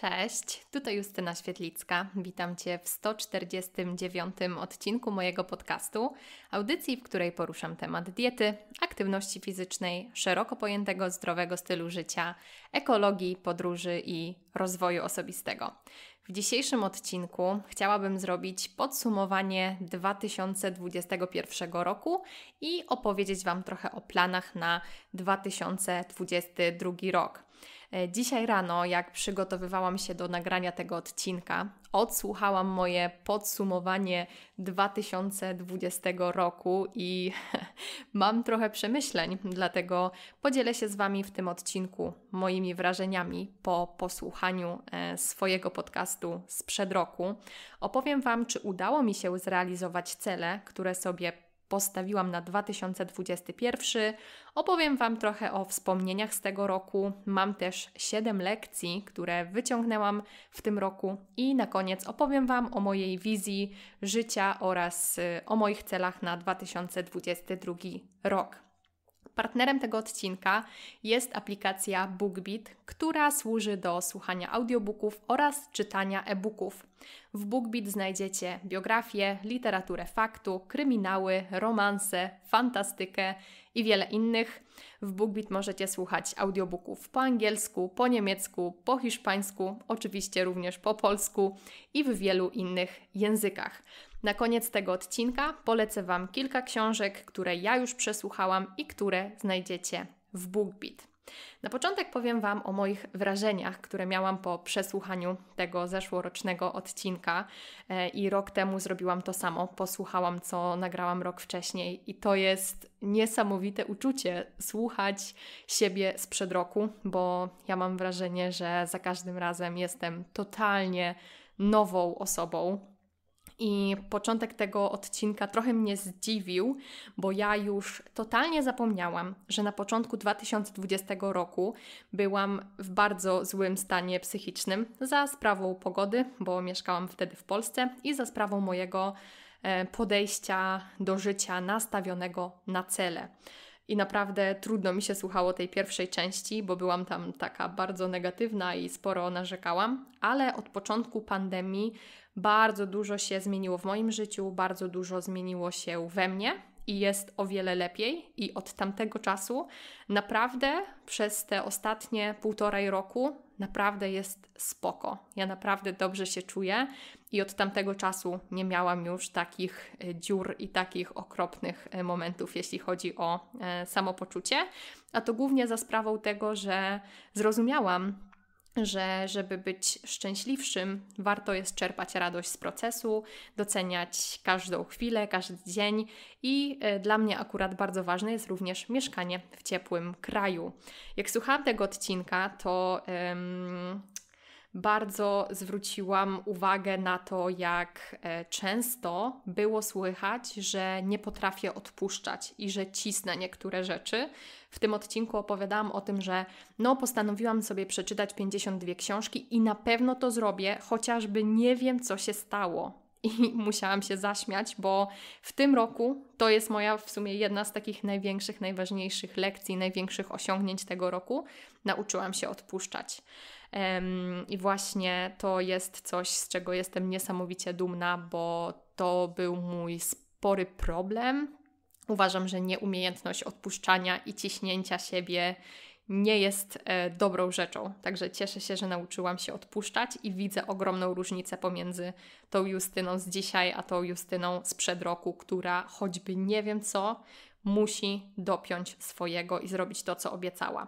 Cześć, tutaj Justyna Świetlicka. Witam Cię w 149 odcinku mojego podcastu, audycji, w której poruszam temat diety, aktywności fizycznej, szeroko pojętego zdrowego stylu życia, ekologii, podróży i rozwoju osobistego. W dzisiejszym odcinku chciałabym zrobić podsumowanie 2021 roku i opowiedzieć Wam trochę o planach na 2022 rok. E, dzisiaj rano, jak przygotowywałam się do nagrania tego odcinka, odsłuchałam moje podsumowanie 2020 roku i mam trochę przemyśleń, dlatego podzielę się z Wami w tym odcinku moimi wrażeniami po posłuchaniu e, swojego podcastu sprzed roku. Opowiem Wam, czy udało mi się zrealizować cele, które sobie postawiłam na 2021. Opowiem Wam trochę o wspomnieniach z tego roku. Mam też 7 lekcji, które wyciągnęłam w tym roku i na koniec opowiem Wam o mojej wizji życia oraz y, o moich celach na 2022 rok. Partnerem tego odcinka jest aplikacja BookBeat, która służy do słuchania audiobooków oraz czytania e-booków. W BookBeat znajdziecie biografie, literaturę faktu, kryminały, romanse, fantastykę i wiele innych. W BookBeat możecie słuchać audiobooków po angielsku, po niemiecku, po hiszpańsku, oczywiście również po polsku i w wielu innych językach. Na koniec tego odcinka polecę Wam kilka książek, które ja już przesłuchałam i które znajdziecie w BookBeat. Na początek powiem Wam o moich wrażeniach, które miałam po przesłuchaniu tego zeszłorocznego odcinka e, i rok temu zrobiłam to samo. Posłuchałam, co nagrałam rok wcześniej i to jest niesamowite uczucie słuchać siebie sprzed roku, bo ja mam wrażenie, że za każdym razem jestem totalnie nową osobą, i początek tego odcinka trochę mnie zdziwił, bo ja już totalnie zapomniałam, że na początku 2020 roku byłam w bardzo złym stanie psychicznym za sprawą pogody, bo mieszkałam wtedy w Polsce i za sprawą mojego e, podejścia do życia nastawionego na cele. I naprawdę trudno mi się słuchało tej pierwszej części, bo byłam tam taka bardzo negatywna i sporo narzekałam, ale od początku pandemii bardzo dużo się zmieniło w moim życiu, bardzo dużo zmieniło się we mnie i jest o wiele lepiej. I od tamtego czasu naprawdę przez te ostatnie półtorej roku naprawdę jest spoko. Ja naprawdę dobrze się czuję i od tamtego czasu nie miałam już takich e, dziur i takich okropnych e, momentów, jeśli chodzi o e, samopoczucie. A to głównie za sprawą tego, że zrozumiałam, że żeby być szczęśliwszym, warto jest czerpać radość z procesu, doceniać każdą chwilę, każdy dzień i e, dla mnie akurat bardzo ważne jest również mieszkanie w ciepłym kraju. Jak słuchałam tego odcinka, to. Um, bardzo zwróciłam uwagę na to, jak e, często było słychać, że nie potrafię odpuszczać i że cisnę niektóre rzeczy. W tym odcinku opowiadałam o tym, że no, postanowiłam sobie przeczytać 52 książki i na pewno to zrobię, chociażby nie wiem, co się stało i musiałam się zaśmiać, bo w tym roku to jest moja w sumie jedna z takich największych, najważniejszych lekcji, największych osiągnięć tego roku. Nauczyłam się odpuszczać. I właśnie to jest coś, z czego jestem niesamowicie dumna, bo to był mój spory problem. Uważam, że nieumiejętność odpuszczania i ciśnięcia siebie nie jest e, dobrą rzeczą. Także cieszę się, że nauczyłam się odpuszczać i widzę ogromną różnicę pomiędzy tą Justyną z dzisiaj, a tą Justyną sprzed roku, która choćby nie wiem co, musi dopiąć swojego i zrobić to, co obiecała.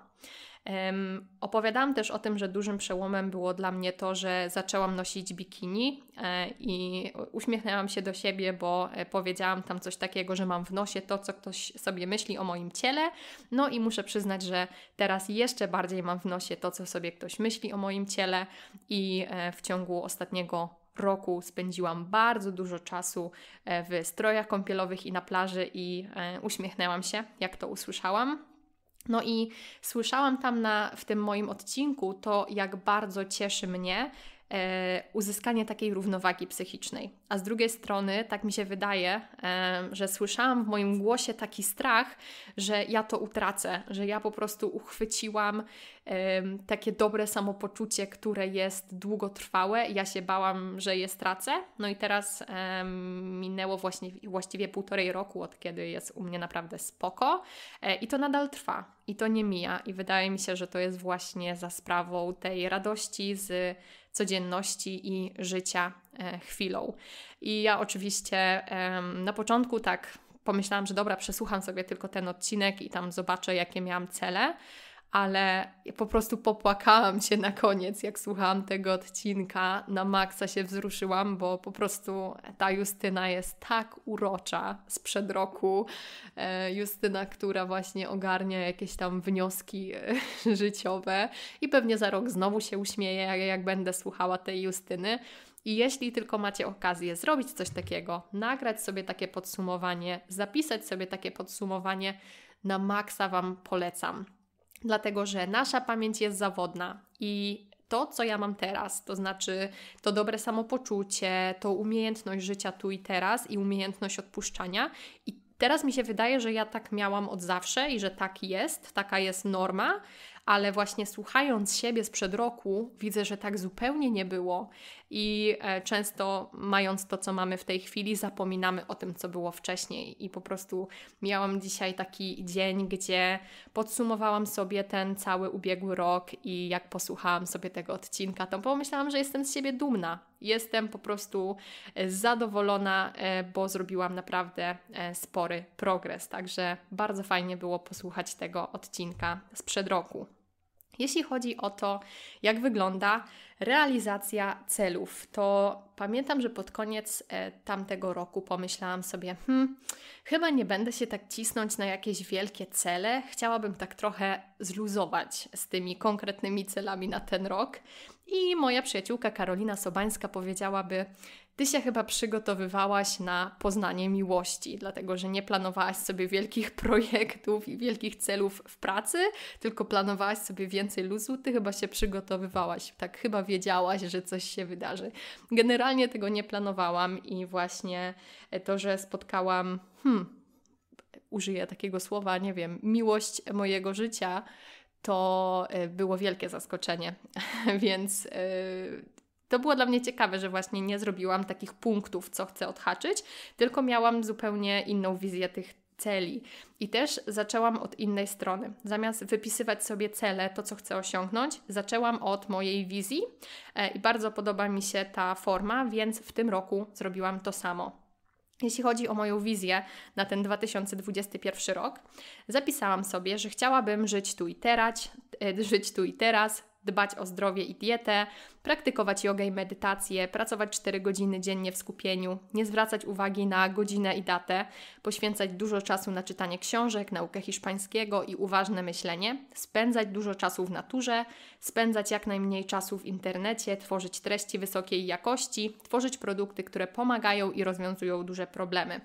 Um, opowiadałam też o tym, że dużym przełomem było dla mnie to, że zaczęłam nosić bikini e, i uśmiechnęłam się do siebie, bo e, powiedziałam tam coś takiego, że mam w nosie to, co ktoś sobie myśli o moim ciele. No i muszę przyznać, że teraz jeszcze bardziej mam w nosie to, co sobie ktoś myśli o moim ciele i e, w ciągu ostatniego roku spędziłam bardzo dużo czasu e, w strojach kąpielowych i na plaży i e, uśmiechnęłam się, jak to usłyszałam. No i słyszałam tam na, w tym moim odcinku to, jak bardzo cieszy mnie, E, uzyskanie takiej równowagi psychicznej. A z drugiej strony, tak mi się wydaje, e, że słyszałam w moim głosie taki strach, że ja to utracę, że ja po prostu uchwyciłam e, takie dobre samopoczucie, które jest długotrwałe. Ja się bałam, że je stracę. No i teraz minęło właśnie, właściwie półtorej roku, od kiedy jest u mnie naprawdę spoko i to nadal trwa i to nie mija. I wydaje mi się, że to jest właśnie za sprawą tej radości z codzienności i życia e, chwilą. I ja oczywiście na początku tak pomyślałam, że dobra, przesłucham sobie tylko ten odcinek i tam zobaczę, jakie miałam cele ale po prostu popłakałam się na koniec, jak słuchałam tego odcinka. Na maksa się wzruszyłam, bo po prostu ta Justyna jest tak urocza sprzed roku. E, Justyna, która właśnie ogarnia jakieś tam wnioski e, życiowe i pewnie za rok znowu się uśmieje, jak będę słuchała tej Justyny. I jeśli tylko macie okazję zrobić coś takiego, nagrać sobie takie podsumowanie, zapisać sobie takie podsumowanie, na maksa Wam polecam dlatego że nasza pamięć jest zawodna i to, co ja mam teraz, to znaczy to dobre samopoczucie, to umiejętność życia tu i teraz i umiejętność odpuszczania. I teraz mi się wydaje, że ja tak miałam od zawsze i że tak jest, taka jest norma, ale właśnie słuchając siebie sprzed roku, widzę, że tak zupełnie nie było i e, często mając to, co mamy w tej chwili, zapominamy o tym, co było wcześniej. I po prostu miałam dzisiaj taki dzień, gdzie podsumowałam sobie ten cały ubiegły rok i jak posłuchałam sobie tego odcinka, to pomyślałam, że jestem z siebie dumna. Jestem po prostu e, zadowolona, e, bo zrobiłam naprawdę spory progres. Także bardzo fajnie było posłuchać tego odcinka sprzed roku. Jeśli chodzi o to, jak wygląda realizacja celów, to pamiętam, że pod koniec e, tamtego roku pomyślałam sobie, hmm, chyba nie będę się tak cisnąć na jakieś wielkie cele. Chciałabym tak trochę zluzować z tymi konkretnymi celami na ten rok. I moja przyjaciółka Karolina Sobańska powiedziałaby: ty się chyba przygotowywałaś na poznanie miłości, dlatego że nie planowałaś sobie wielkich projektów i wielkich celów w pracy, tylko planowałaś sobie więcej luzu. Ty chyba się przygotowywałaś, tak chyba wiedziałaś, że coś się wydarzy. Generalnie tego nie planowałam i właśnie e, to, że spotkałam, hmm, użyję takiego słowa, nie wiem, miłość mojego życia to e, było wielkie zaskoczenie, więc e, to było dla mnie ciekawe, że właśnie nie zrobiłam takich punktów, co chcę odhaczyć, tylko miałam zupełnie inną wizję tych celi. I też zaczęłam od innej strony. Zamiast wypisywać sobie cele, to co chcę osiągnąć, zaczęłam od mojej wizji e, i bardzo podoba mi się ta forma, więc w tym roku zrobiłam to samo. Jeśli chodzi o moją wizję na ten 2021 rok, zapisałam sobie, że chciałabym żyć tu i teraz, e, żyć tu i teraz, dbać o zdrowie i dietę, praktykować jogę i medytację, pracować 4 godziny dziennie w skupieniu, nie zwracać uwagi na godzinę i datę, poświęcać dużo czasu na czytanie książek, naukę hiszpańskiego i uważne myślenie, spędzać dużo czasu w naturze, spędzać jak najmniej czasu w internecie, tworzyć treści wysokiej jakości, tworzyć produkty, które pomagają i rozwiązują duże problemy.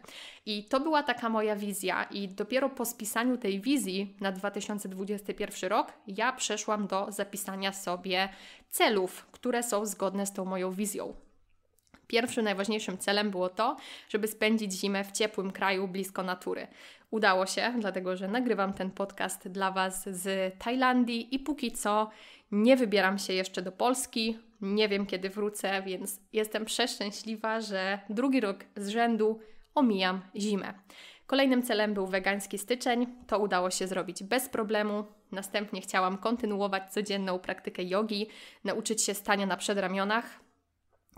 I to była taka moja wizja, i dopiero po spisaniu tej wizji na 2021 rok ja przeszłam do zapisania sobie celów, które są zgodne z tą moją wizją. Pierwszym najważniejszym celem było to, żeby spędzić zimę w ciepłym kraju blisko natury. Udało się, dlatego że nagrywam ten podcast dla Was z Tajlandii i póki co nie wybieram się jeszcze do Polski. Nie wiem, kiedy wrócę, więc jestem przeszczęśliwa, że drugi rok z rzędu omijam zimę. Kolejnym celem był wegański styczeń. To udało się zrobić bez problemu. Następnie chciałam kontynuować codzienną praktykę jogi, nauczyć się stania na przedramionach,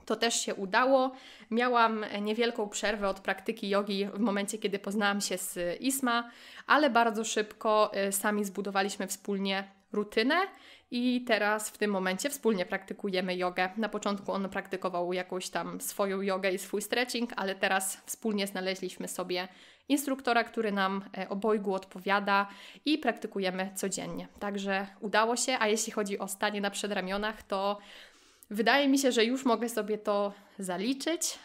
to też się udało. Miałam niewielką przerwę od praktyki jogi w momencie, kiedy poznałam się z Isma, ale bardzo szybko y, sami zbudowaliśmy wspólnie rutynę i teraz w tym momencie wspólnie praktykujemy jogę. Na początku on praktykował jakąś tam swoją jogę i swój stretching, ale teraz wspólnie znaleźliśmy sobie instruktora, który nam e, obojgu odpowiada i praktykujemy codziennie. Także udało się, a jeśli chodzi o stanie na przedramionach, to wydaje mi się, że już mogę sobie to zaliczyć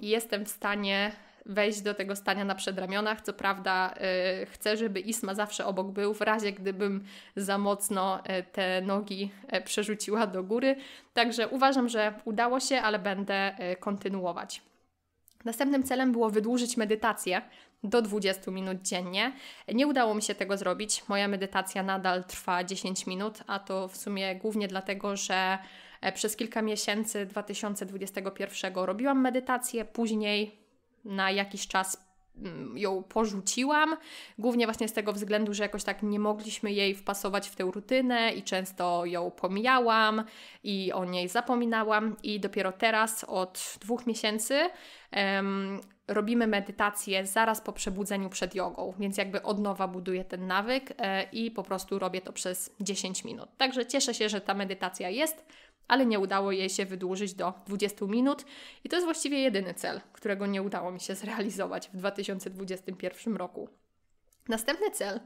i jestem w stanie wejść do tego stania na przedramionach. Co prawda, e, chcę, żeby Isma zawsze obok był, w razie gdybym za mocno e, te nogi przerzuciła do góry. Także uważam, że udało się, ale będę kontynuować. Następnym celem było wydłużyć medytację do 20 minut dziennie. Nie udało mi się tego zrobić. Moja medytacja nadal trwa 10 minut, a to w sumie głównie dlatego, że e, przez kilka miesięcy 2021 robiłam medytację, później na jakiś czas Mm, ją porzuciłam, głównie właśnie z tego względu, że jakoś tak nie mogliśmy jej wpasować w tę rutynę i często ją pomijałam i o niej zapominałam i dopiero teraz od dwóch miesięcy robimy medytację zaraz po przebudzeniu przed jogą, więc jakby od nowa buduję ten nawyk e, i po prostu robię to przez 10 minut. Także cieszę się, że ta medytacja jest ale nie udało jej się wydłużyć do 20 minut i to jest właściwie jedyny cel, którego nie udało mi się zrealizować w 2021 roku. Następny cel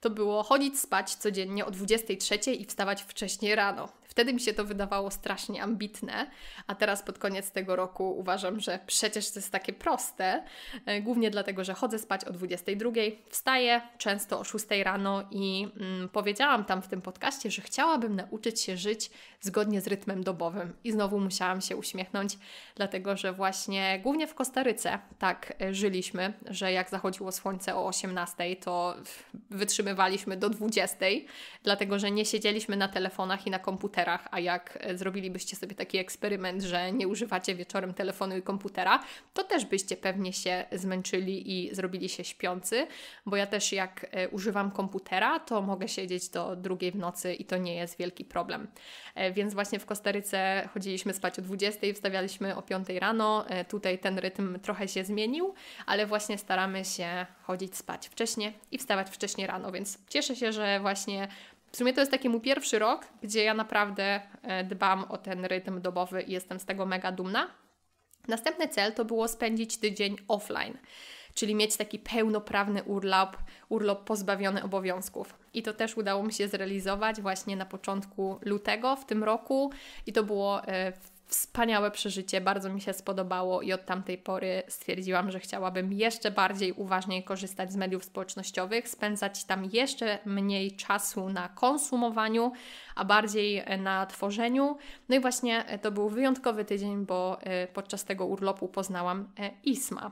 to było chodzić spać codziennie o 23 i wstawać wcześniej rano. Wtedy mi się to wydawało strasznie ambitne, a teraz pod koniec tego roku uważam, że przecież to jest takie proste, e, głównie dlatego, że chodzę spać o 22, wstaję często o 6 rano i mm, powiedziałam tam w tym podcaście, że chciałabym nauczyć się żyć zgodnie z rytmem dobowym. I znowu musiałam się uśmiechnąć, dlatego że właśnie głównie w Kostaryce tak e, żyliśmy, że jak zachodziło słońce o 18, to wytrzymywaliśmy do 20, dlatego że nie siedzieliśmy na telefonach i na komputerach komputerach, a jak e, zrobilibyście sobie taki eksperyment, że nie używacie wieczorem telefonu i komputera, to też byście pewnie się zmęczyli i zrobili się śpiący, bo ja też jak e, używam komputera, to mogę siedzieć do drugiej w nocy i to nie jest wielki problem. E, więc właśnie w Kostaryce chodziliśmy spać o 20, wstawialiśmy o 5 rano. Tutaj ten rytm trochę się zmienił, ale właśnie staramy się chodzić spać wcześniej i wstawać wcześniej rano, więc cieszę się, że właśnie w sumie to jest taki mój pierwszy rok, gdzie ja naprawdę e, dbam o ten rytm dobowy i jestem z tego mega dumna. Następny cel to było spędzić tydzień offline, czyli mieć taki pełnoprawny urlop, urlop pozbawiony obowiązków. I to też udało mi się zrealizować właśnie na początku lutego w tym roku i to było e, w wspaniałe przeżycie, bardzo mi się spodobało i od tamtej pory stwierdziłam, że chciałabym jeszcze bardziej uważniej korzystać z mediów społecznościowych, spędzać tam jeszcze mniej czasu na konsumowaniu, a bardziej e, na tworzeniu. No i właśnie e, to był wyjątkowy tydzień, bo e, podczas tego urlopu poznałam Isma.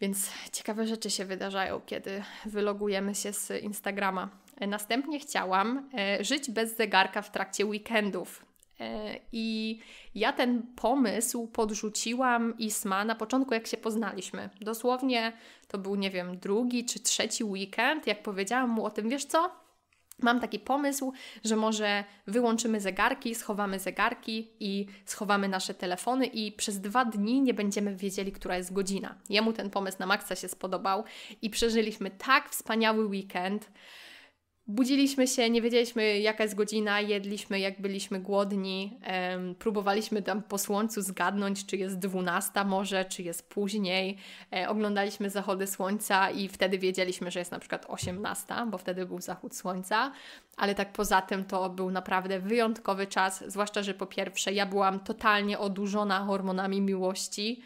Więc ciekawe rzeczy się wydarzają, kiedy wylogujemy się z Instagrama. Następnie chciałam żyć bez zegarka w trakcie weekendów. E, I ja ten pomysł podrzuciłam Isma na początku, jak się poznaliśmy. Dosłownie to był, nie wiem, drugi czy trzeci weekend, jak powiedziałam mu o tym, wiesz co? Mam taki pomysł, że może wyłączymy zegarki, schowamy zegarki i schowamy nasze telefony, i przez dwa dni nie będziemy wiedzieli, która jest godzina. Jemu ten pomysł na maksa się spodobał i przeżyliśmy tak wspaniały weekend. Budziliśmy się, nie wiedzieliśmy jaka jest godzina, jedliśmy jak byliśmy głodni, um, próbowaliśmy tam po słońcu zgadnąć, czy jest 12 może, czy jest później. E, oglądaliśmy zachody słońca i wtedy wiedzieliśmy, że jest na przykład 18, bo wtedy był zachód słońca, ale tak poza tym to był naprawdę wyjątkowy czas, zwłaszcza, że po pierwsze ja byłam totalnie odurzona hormonami miłości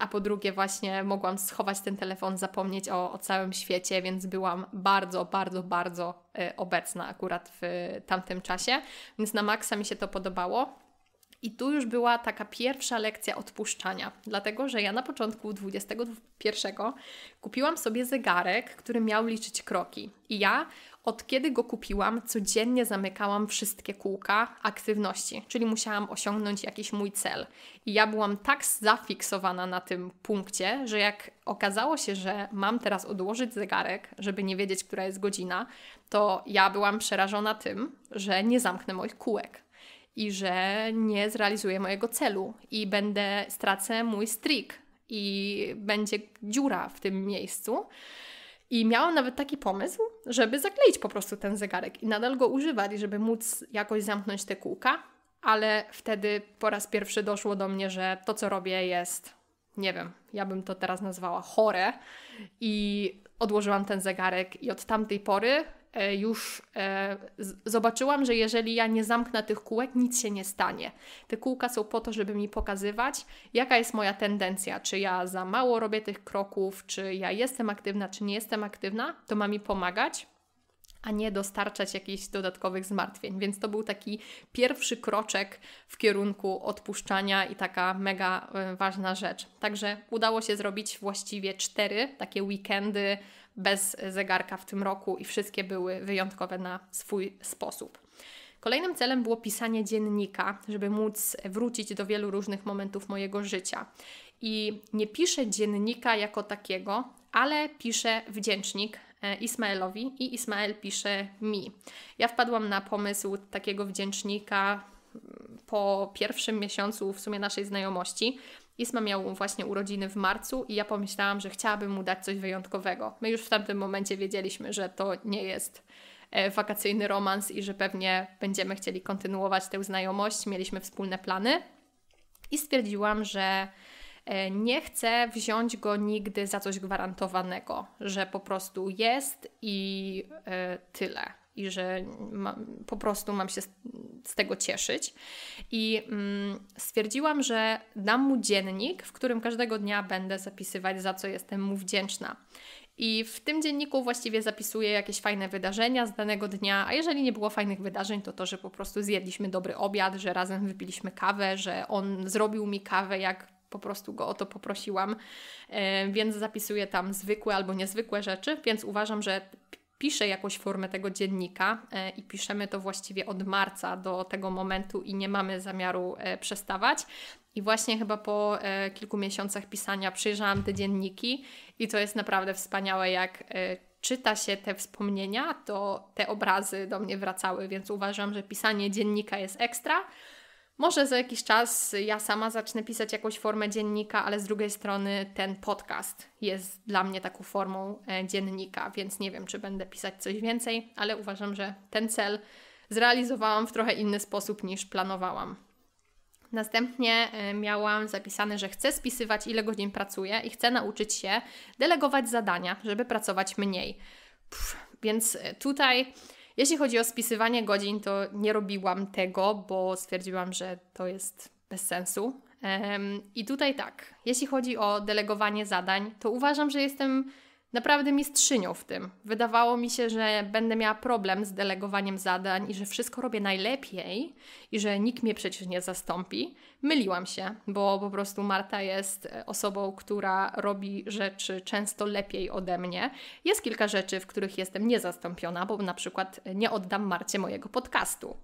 a po drugie właśnie mogłam schować ten telefon, zapomnieć o, o całym świecie, więc byłam bardzo, bardzo, bardzo e, obecna akurat w tamtym czasie, więc na maksa mi się to podobało. I tu już była taka pierwsza lekcja odpuszczania, dlatego że ja na początku 21 kupiłam sobie zegarek, który miał liczyć kroki. I ja od kiedy go kupiłam, codziennie zamykałam wszystkie kółka aktywności, czyli musiałam osiągnąć jakiś mój cel. I ja byłam tak zafiksowana na tym punkcie, że jak okazało się, że mam teraz odłożyć zegarek, żeby nie wiedzieć, która jest godzina, to ja byłam przerażona tym, że nie zamknę moich kółek i że nie zrealizuję mojego celu i będę stracę mój streak i będzie dziura w tym miejscu. I miałam nawet taki pomysł, żeby zakleić po prostu ten zegarek i nadal go używać, żeby móc jakoś zamknąć te kółka, ale wtedy po raz pierwszy doszło do mnie, że to, co robię, jest, nie wiem, ja bym to teraz nazwała chore. I odłożyłam ten zegarek, i od tamtej pory E, już e, zobaczyłam, że jeżeli ja nie zamknę tych kółek, nic się nie stanie. Te kółka są po to, żeby mi pokazywać, jaka jest moja tendencja, czy ja za mało robię tych kroków, czy ja jestem aktywna, czy nie jestem aktywna, to ma mi pomagać a nie dostarczać jakichś dodatkowych zmartwień. Więc to był taki pierwszy kroczek w kierunku odpuszczania i taka mega e, ważna rzecz. Także udało się zrobić właściwie cztery takie weekendy bez zegarka w tym roku i wszystkie były wyjątkowe na swój sposób. Kolejnym celem było pisanie dziennika, żeby móc wrócić do wielu różnych momentów mojego życia. I nie piszę dziennika jako takiego, ale piszę wdzięcznik e, Ismaelowi i Ismael pisze mi. Ja wpadłam na pomysł takiego wdzięcznika mm, po pierwszym miesiącu w sumie naszej znajomości. Isma miał właśnie urodziny w marcu i ja pomyślałam, że chciałabym mu dać coś wyjątkowego. My już w tamtym momencie wiedzieliśmy, że to nie jest e, wakacyjny romans i że pewnie będziemy chcieli kontynuować tę znajomość. Mieliśmy wspólne plany i stwierdziłam, że e, nie chcę wziąć go nigdy za coś gwarantowanego, że po prostu jest i e, tyle i że ma, po prostu mam się z, z tego cieszyć. I mm, stwierdziłam, że dam mu dziennik, w którym każdego dnia będę zapisywać, za co jestem mu wdzięczna. I w tym dzienniku właściwie zapisuję jakieś fajne wydarzenia z danego dnia, a jeżeli nie było fajnych wydarzeń, to to, że po prostu zjedliśmy dobry obiad, że razem wypiliśmy kawę, że on zrobił mi kawę, jak po prostu go o to poprosiłam, e, więc zapisuję tam zwykłe albo niezwykłe rzeczy, więc uważam, że pisze jakąś formę tego dziennika e, i piszemy to właściwie od marca do tego momentu i nie mamy zamiaru e, przestawać. I właśnie chyba po e, kilku miesiącach pisania przyjrzałam te dzienniki i to jest naprawdę wspaniałe, jak czyta się te wspomnienia, to te obrazy do mnie wracały, więc uważam, że pisanie dziennika jest ekstra. Może za jakiś czas ja sama zacznę pisać jakąś formę dziennika, ale z drugiej strony ten podcast jest dla mnie taką formą e, dziennika, więc nie wiem, czy będę pisać coś więcej, ale uważam, że ten cel zrealizowałam w trochę inny sposób niż planowałam. Następnie e, miałam zapisane, że chcę spisywać, ile godzin pracuję i chcę nauczyć się delegować zadania, żeby pracować mniej. Pff, więc e, tutaj jeśli chodzi o spisywanie godzin, to nie robiłam tego, bo stwierdziłam, że to jest bez sensu. I tutaj tak, jeśli chodzi o delegowanie zadań, to uważam, że jestem naprawdę mistrzynią w tym. Wydawało mi się, że będę miała problem z delegowaniem zadań i że wszystko robię najlepiej i że nikt mnie przecież nie zastąpi. Myliłam się, bo po prostu Marta jest osobą, która robi rzeczy często lepiej ode mnie. Jest kilka rzeczy, w których jestem niezastąpiona, bo na przykład nie oddam Marcie mojego podcastu.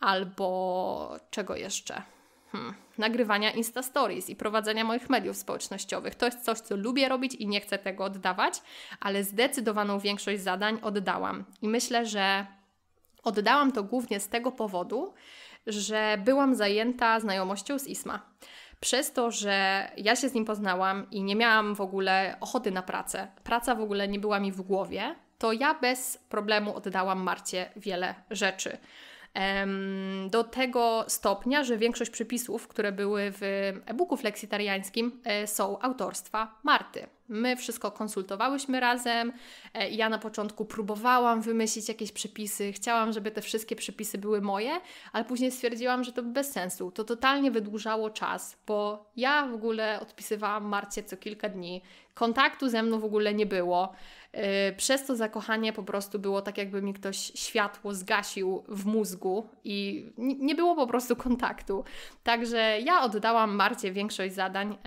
Albo czego jeszcze? hmm, nagrywania Insta Stories i prowadzenia moich mediów społecznościowych. To jest coś, co lubię robić i nie chcę tego oddawać, ale zdecydowaną większość zadań oddałam. I myślę, że oddałam to głównie z tego powodu, że byłam zajęta znajomością z Isma przez to, że ja się z nim poznałam i nie miałam w ogóle ochoty na pracę, praca w ogóle nie była mi w głowie, to ja bez problemu oddałam Marcie wiele rzeczy do tego stopnia, że większość przepisów, które były w e-booku fleksitariańskim, e, są autorstwa Marty. My wszystko konsultowałyśmy razem. E, ja na początku próbowałam wymyślić jakieś przepisy, chciałam, żeby te wszystkie przepisy były moje, ale później stwierdziłam, że to bez sensu. To totalnie wydłużało czas, bo ja w ogóle odpisywałam Marcie co kilka dni. Kontaktu ze mną w ogóle nie było. Y, przez to zakochanie po prostu było tak, jakby mi ktoś światło zgasił w mózgu i nie było po prostu kontaktu. Także ja oddałam Marcie większość zadań y,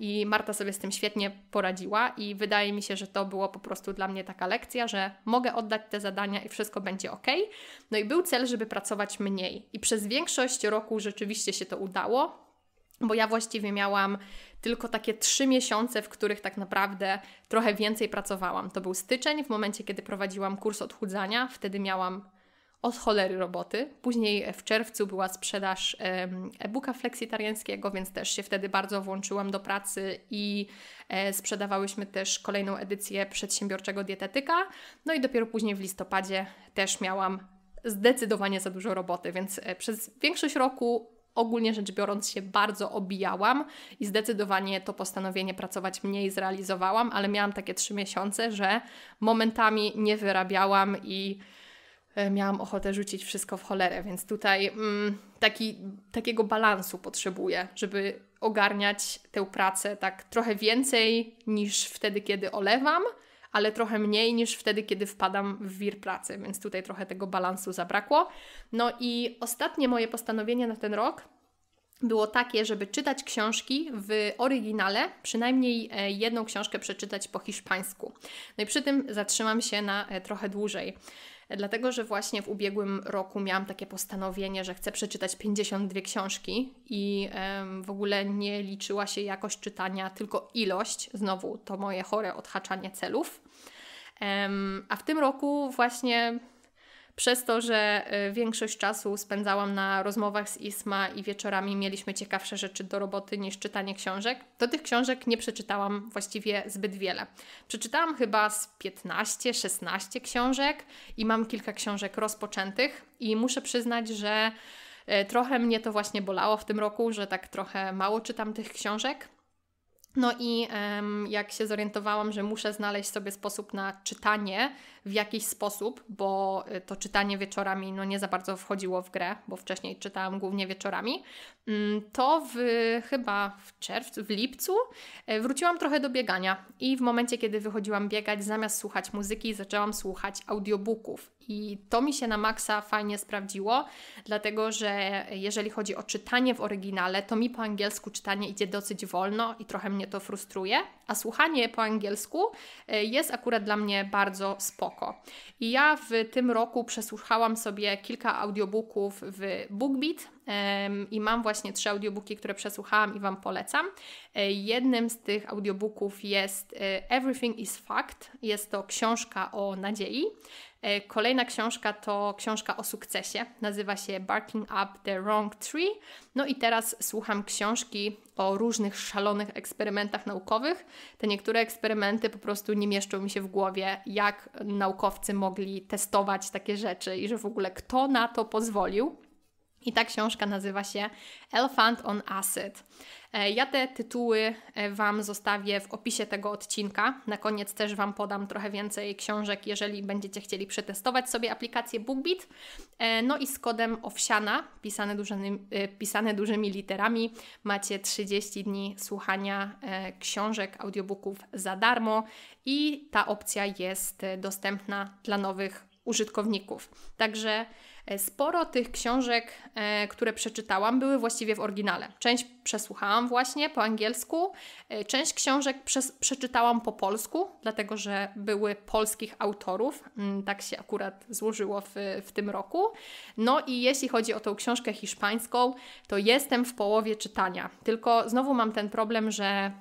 i Marta sobie z tym świetnie poradziła i wydaje mi się, że to było po prostu dla mnie taka lekcja, że mogę oddać te zadania i wszystko będzie ok. No i był cel, żeby pracować mniej. I przez większość roku rzeczywiście się to udało bo ja właściwie miałam tylko takie trzy miesiące, w których tak naprawdę trochę więcej pracowałam. To był styczeń, w momencie kiedy prowadziłam kurs odchudzania, wtedy miałam od cholery roboty. Później w czerwcu była sprzedaż e-booka fleksitariańskiego, więc też się wtedy bardzo włączyłam do pracy i e, sprzedawałyśmy też kolejną edycję przedsiębiorczego dietetyka. No i dopiero później w listopadzie też miałam zdecydowanie za dużo roboty, więc e, przez większość roku ogólnie rzecz biorąc się bardzo obijałam i zdecydowanie to postanowienie pracować mniej zrealizowałam, ale miałam takie trzy miesiące, że momentami nie wyrabiałam i e, miałam ochotę rzucić wszystko w cholerę, więc tutaj mm, taki, takiego balansu potrzebuję, żeby ogarniać tę pracę tak trochę więcej niż wtedy, kiedy olewam, ale trochę mniej niż wtedy, kiedy wpadam w wir pracy, więc tutaj trochę tego balansu zabrakło. No i ostatnie moje postanowienie na ten rok było takie, żeby czytać książki w oryginale, przynajmniej e, jedną książkę przeczytać po hiszpańsku. No i przy tym zatrzymam się na e, trochę dłużej dlatego że właśnie w ubiegłym roku miałam takie postanowienie, że chcę przeczytać 52 książki i w ogóle nie liczyła się jakość czytania, tylko ilość. Znowu to moje chore odhaczanie celów. A w tym roku właśnie przez to, że y, większość czasu spędzałam na rozmowach z Isma i wieczorami mieliśmy ciekawsze rzeczy do roboty niż czytanie książek, to tych książek nie przeczytałam właściwie zbyt wiele. Przeczytałam chyba z 15-16 książek i mam kilka książek rozpoczętych i muszę przyznać, że y, trochę mnie to właśnie bolało w tym roku, że tak trochę mało czytam tych książek. No i um, jak się zorientowałam, że muszę znaleźć sobie sposób na czytanie w jakiś sposób, bo y, to czytanie wieczorami no nie za bardzo wchodziło w grę, bo wcześniej czytałam głównie wieczorami, mm, to w, chyba w czerwcu, w lipcu e, wróciłam trochę do biegania i w momencie, kiedy wychodziłam biegać, zamiast słuchać muzyki, zaczęłam słuchać audiobooków. I to mi się na maksa fajnie sprawdziło, dlatego że jeżeli chodzi o czytanie w oryginale, to mi po angielsku czytanie idzie dosyć wolno i trochę mnie to frustruje, a słuchanie po angielsku e, jest akurat dla mnie bardzo spoko oko. I ja w tym roku przesłuchałam sobie kilka audiobooków w BookBeat um, i mam właśnie trzy audiobooki, które przesłuchałam i Wam polecam. E, jednym z tych audiobooków jest e, Everything is Fact. Jest to książka o nadziei. E, kolejna książka to książka o sukcesie. Nazywa się Barking Up the Wrong Tree. No i teraz słucham książki o różnych szalonych eksperymentach naukowych. Te niektóre eksperymenty po prostu nie mieszczą mi się w głowie, jak naukowcy mogli testować takie rzeczy i że w ogóle kto na to pozwolił. I ta książka nazywa się Elephant on Acid. E, ja te tytuły e, Wam zostawię w opisie tego odcinka. Na koniec też Wam podam trochę więcej książek, jeżeli będziecie chcieli przetestować sobie aplikację BookBeat. E, no i z kodem Owsiana, pisane dużymi, pisane dużymi literami, macie 30 dni słuchania książek, audiobooków za darmo i ta opcja jest dostępna dla nowych użytkowników. Także E, sporo tych książek, e, które przeczytałam, były właściwie w oryginale. Część przesłuchałam właśnie po angielsku, e, część książek przeczytałam po polsku, dlatego że były polskich autorów. Mm, tak się akurat złożyło w, w tym roku. No i jeśli chodzi o tą książkę hiszpańską, to jestem w połowie czytania. Tylko znowu mam ten problem, że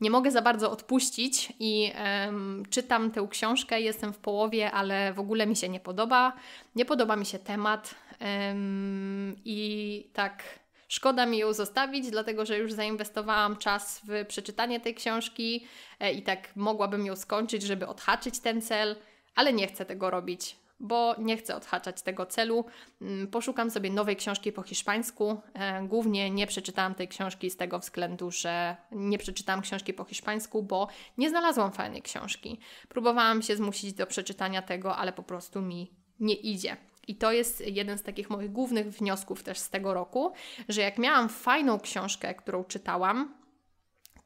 nie mogę za bardzo odpuścić i um, czytam tę książkę, jestem w połowie, ale w ogóle mi się nie podoba. Nie podoba mi się temat um, i tak szkoda mi ją zostawić, dlatego że już zainwestowałam czas w przeczytanie tej książki e, i tak mogłabym ją skończyć, żeby odhaczyć ten cel, ale nie chcę tego robić bo nie chcę odhaczać tego celu. Mm, poszukam sobie nowej książki po hiszpańsku. E, głównie nie przeczytałam tej książki z tego względu, że nie przeczytałam książki po hiszpańsku, bo nie znalazłam fajnej książki. Próbowałam się zmusić do przeczytania tego, ale po prostu mi nie idzie. I to jest jeden z takich moich głównych wniosków też z tego roku, że jak miałam fajną książkę, którą czytałam,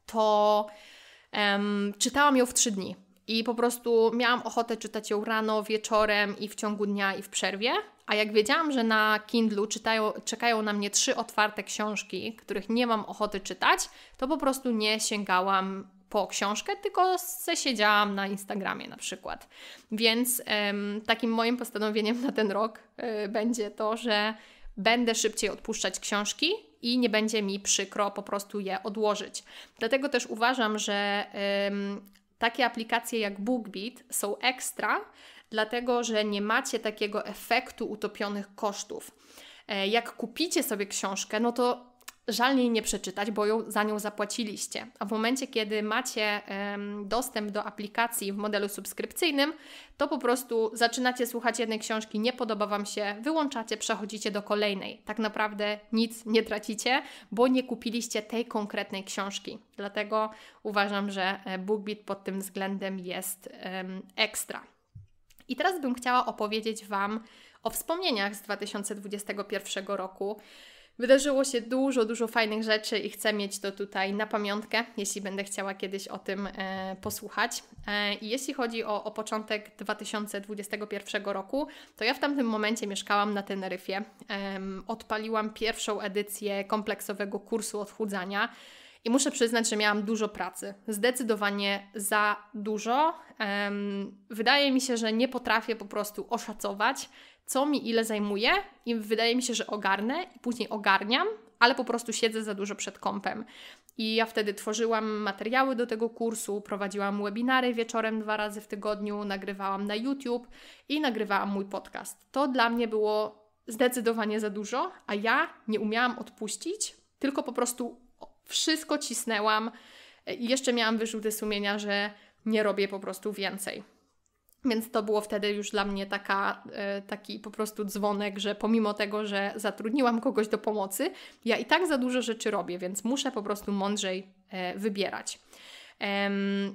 to um, czytałam ją w trzy dni i po prostu miałam ochotę czytać ją rano, wieczorem i w ciągu dnia i w przerwie. A jak wiedziałam, że na Kindlu czytają, czekają na mnie trzy otwarte książki, których nie mam ochoty czytać, to po prostu nie sięgałam po książkę, tylko se siedziałam na Instagramie na przykład. Więc takim moim postanowieniem na ten rok e, będzie to, że będę szybciej odpuszczać książki i nie będzie mi przykro po prostu je odłożyć. Dlatego też uważam, że. Takie aplikacje jak BookBeat są ekstra, dlatego że nie macie takiego efektu utopionych kosztów. E, jak kupicie sobie książkę, no to żal jej nie przeczytać, bo ją, za nią zapłaciliście. A w momencie, kiedy macie dostęp do aplikacji w modelu subskrypcyjnym, to po prostu zaczynacie słuchać jednej książki, nie podoba Wam się, wyłączacie, przechodzicie do kolejnej. Tak naprawdę nic nie tracicie, bo nie kupiliście tej konkretnej książki. Dlatego uważam, że e, BookBeat pod tym względem jest ekstra. I teraz bym chciała opowiedzieć Wam o wspomnieniach z 2021 roku. Wydarzyło się dużo, dużo fajnych rzeczy i chcę mieć to tutaj na pamiątkę, jeśli będę chciała kiedyś o tym e, posłuchać. E, jeśli chodzi o, o początek 2021 roku, to ja w tamtym momencie mieszkałam na Teneryfie. E, odpaliłam pierwszą edycję kompleksowego kursu odchudzania. I muszę przyznać, że miałam dużo pracy. Zdecydowanie za dużo. Wydaje mi się, że nie potrafię po prostu oszacować, co mi ile zajmuje i wydaje mi się, że ogarnę i później ogarniam, ale po prostu siedzę za dużo przed kąpem. I ja wtedy tworzyłam materiały do tego kursu, prowadziłam webinary wieczorem dwa razy w tygodniu, nagrywałam na YouTube i nagrywałam mój podcast. To dla mnie było zdecydowanie za dużo, a ja nie umiałam odpuścić, tylko po prostu wszystko cisnęłam i jeszcze miałam wyrzuty sumienia, że nie robię po prostu więcej. Więc to było wtedy już dla mnie taka, e, taki po prostu dzwonek, że pomimo tego, że zatrudniłam kogoś do pomocy, ja i tak za dużo rzeczy robię, więc muszę po prostu mądrzej e, wybierać.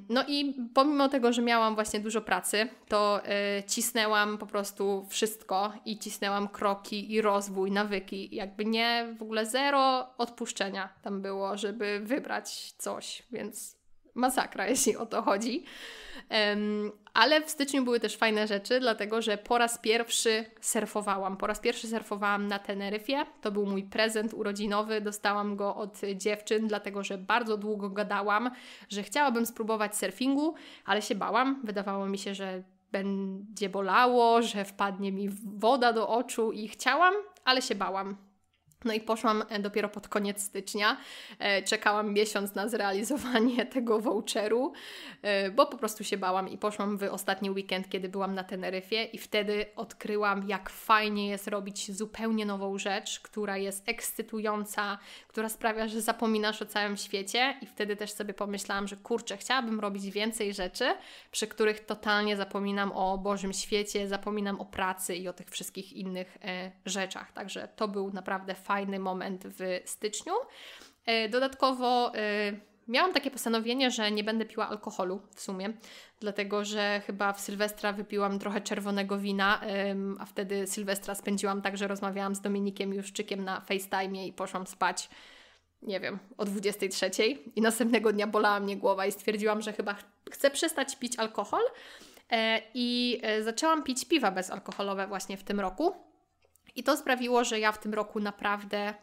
No i pomimo tego, że miałam właśnie dużo pracy, to e, cisnęłam po prostu wszystko i cisnęłam kroki i rozwój, nawyki, jakby nie w ogóle zero odpuszczenia tam było, żeby wybrać coś, więc masakra, jeśli o to chodzi. Ale w styczniu były też fajne rzeczy, dlatego że po raz pierwszy surfowałam. Po raz pierwszy surfowałam na Teneryfie. To był mój prezent urodzinowy. Dostałam go od dziewczyn, dlatego że bardzo długo gadałam, że chciałabym spróbować surfingu, ale się bałam. Wydawało mi się, że będzie bolało, że wpadnie mi woda do oczu i chciałam, ale się bałam no i poszłam e, dopiero pod koniec stycznia. E, czekałam miesiąc na zrealizowanie tego voucheru, e, bo po prostu się bałam i poszłam w ostatni weekend, kiedy byłam na Teneryfie i wtedy odkryłam, jak fajnie jest robić zupełnie nową rzecz, która jest ekscytująca, która sprawia, że zapominasz o całym świecie i wtedy też sobie pomyślałam, że kurczę, chciałabym robić więcej rzeczy, przy których totalnie zapominam o Bożym świecie, zapominam o pracy i o tych wszystkich innych rzeczach. Także to był naprawdę fajny fajny moment w styczniu. E, dodatkowo e, miałam takie postanowienie, że nie będę piła alkoholu w sumie, dlatego że chyba w Sylwestra wypiłam trochę czerwonego wina, a wtedy Sylwestra spędziłam tak, że rozmawiałam z Dominikiem Juszczykiem na FaceTime i poszłam spać. Nie wiem, o 23 i następnego dnia bolała mnie głowa i stwierdziłam, że chyba chcę przestać pić alkohol. E, I zaczęłam pić piwa bezalkoholowe właśnie w tym roku. I to sprawiło, że ja w tym roku naprawdę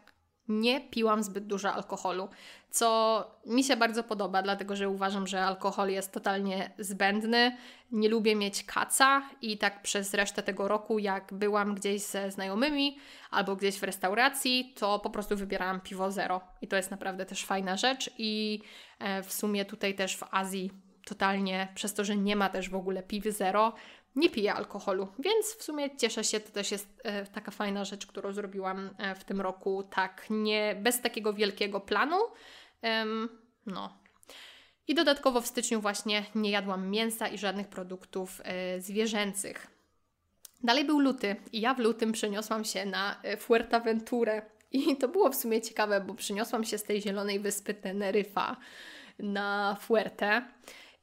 nie piłam zbyt dużo alkoholu, co mi się bardzo podoba, dlatego że uważam, że alkohol jest totalnie zbędny. Nie lubię mieć kaca i tak przez resztę tego roku, jak byłam gdzieś ze znajomymi albo gdzieś w restauracji, to po prostu wybierałam piwo zero. I to jest naprawdę też fajna rzecz i e, w sumie tutaj też w Azji totalnie przez to, że nie ma też w ogóle piw zero, nie piję alkoholu, więc w sumie cieszę się, to też jest e, taka fajna rzecz, którą zrobiłam e, w tym roku, tak, nie, bez takiego wielkiego planu, ehm, no. I dodatkowo w styczniu właśnie nie jadłam mięsa i żadnych produktów e, zwierzęcych. Dalej był luty i ja w lutym przeniosłam się na e, Fuerteventurę i to było w sumie ciekawe, bo przeniosłam się z tej zielonej wyspy Teneryfa na Fuerte.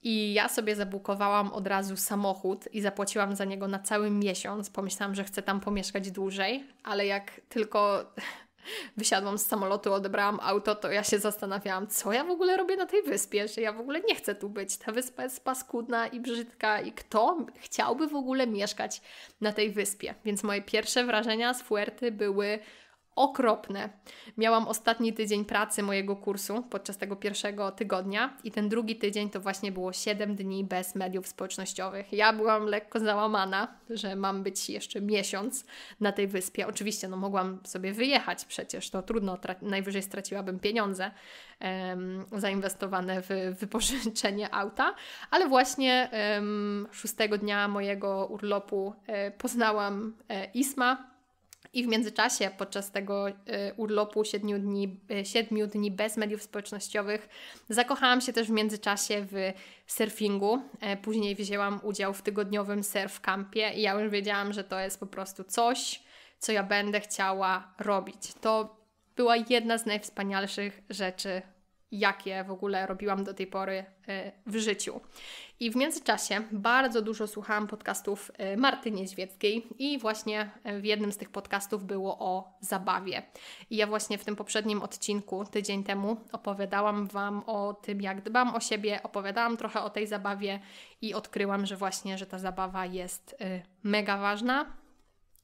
I ja sobie zabukowałam od razu samochód i zapłaciłam za niego na cały miesiąc. Pomyślałam, że chcę tam pomieszkać dłużej, ale jak tylko wysiadłam z samolotu, odebrałam auto, to ja się zastanawiałam, co ja w ogóle robię na tej wyspie, że ja w ogóle nie chcę tu być. Ta wyspa jest paskudna i brzydka i kto chciałby w ogóle mieszkać na tej wyspie? Więc moje pierwsze wrażenia z Fuerty były okropne. Miałam ostatni tydzień pracy mojego kursu podczas tego pierwszego tygodnia i ten drugi tydzień to właśnie było 7 dni bez mediów społecznościowych. Ja byłam lekko załamana, że mam być jeszcze miesiąc na tej wyspie. Oczywiście, no mogłam sobie wyjechać przecież, to trudno, najwyżej straciłabym pieniądze zainwestowane w wypożyczenie auta, ale właśnie um, szóstego dnia mojego urlopu e, poznałam e, Isma, i w międzyczasie, podczas tego e, urlopu siedmiu dni, e, siedmiu dni bez mediów społecznościowych, zakochałam się też w międzyczasie w surfingu. E, później wzięłam udział w tygodniowym surf campie i ja już wiedziałam, że to jest po prostu coś, co ja będę chciała robić. To była jedna z najwspanialszych rzeczy jakie w ogóle robiłam do tej pory y, w życiu. I w międzyczasie bardzo dużo słuchałam podcastów y, Marty Niedźwieckiej i właśnie y, w jednym z tych podcastów było o zabawie. I ja właśnie w tym poprzednim odcinku, tydzień temu, opowiadałam Wam o tym, jak dbam o siebie, opowiadałam trochę o tej zabawie i odkryłam, że właśnie, że ta zabawa jest mega ważna.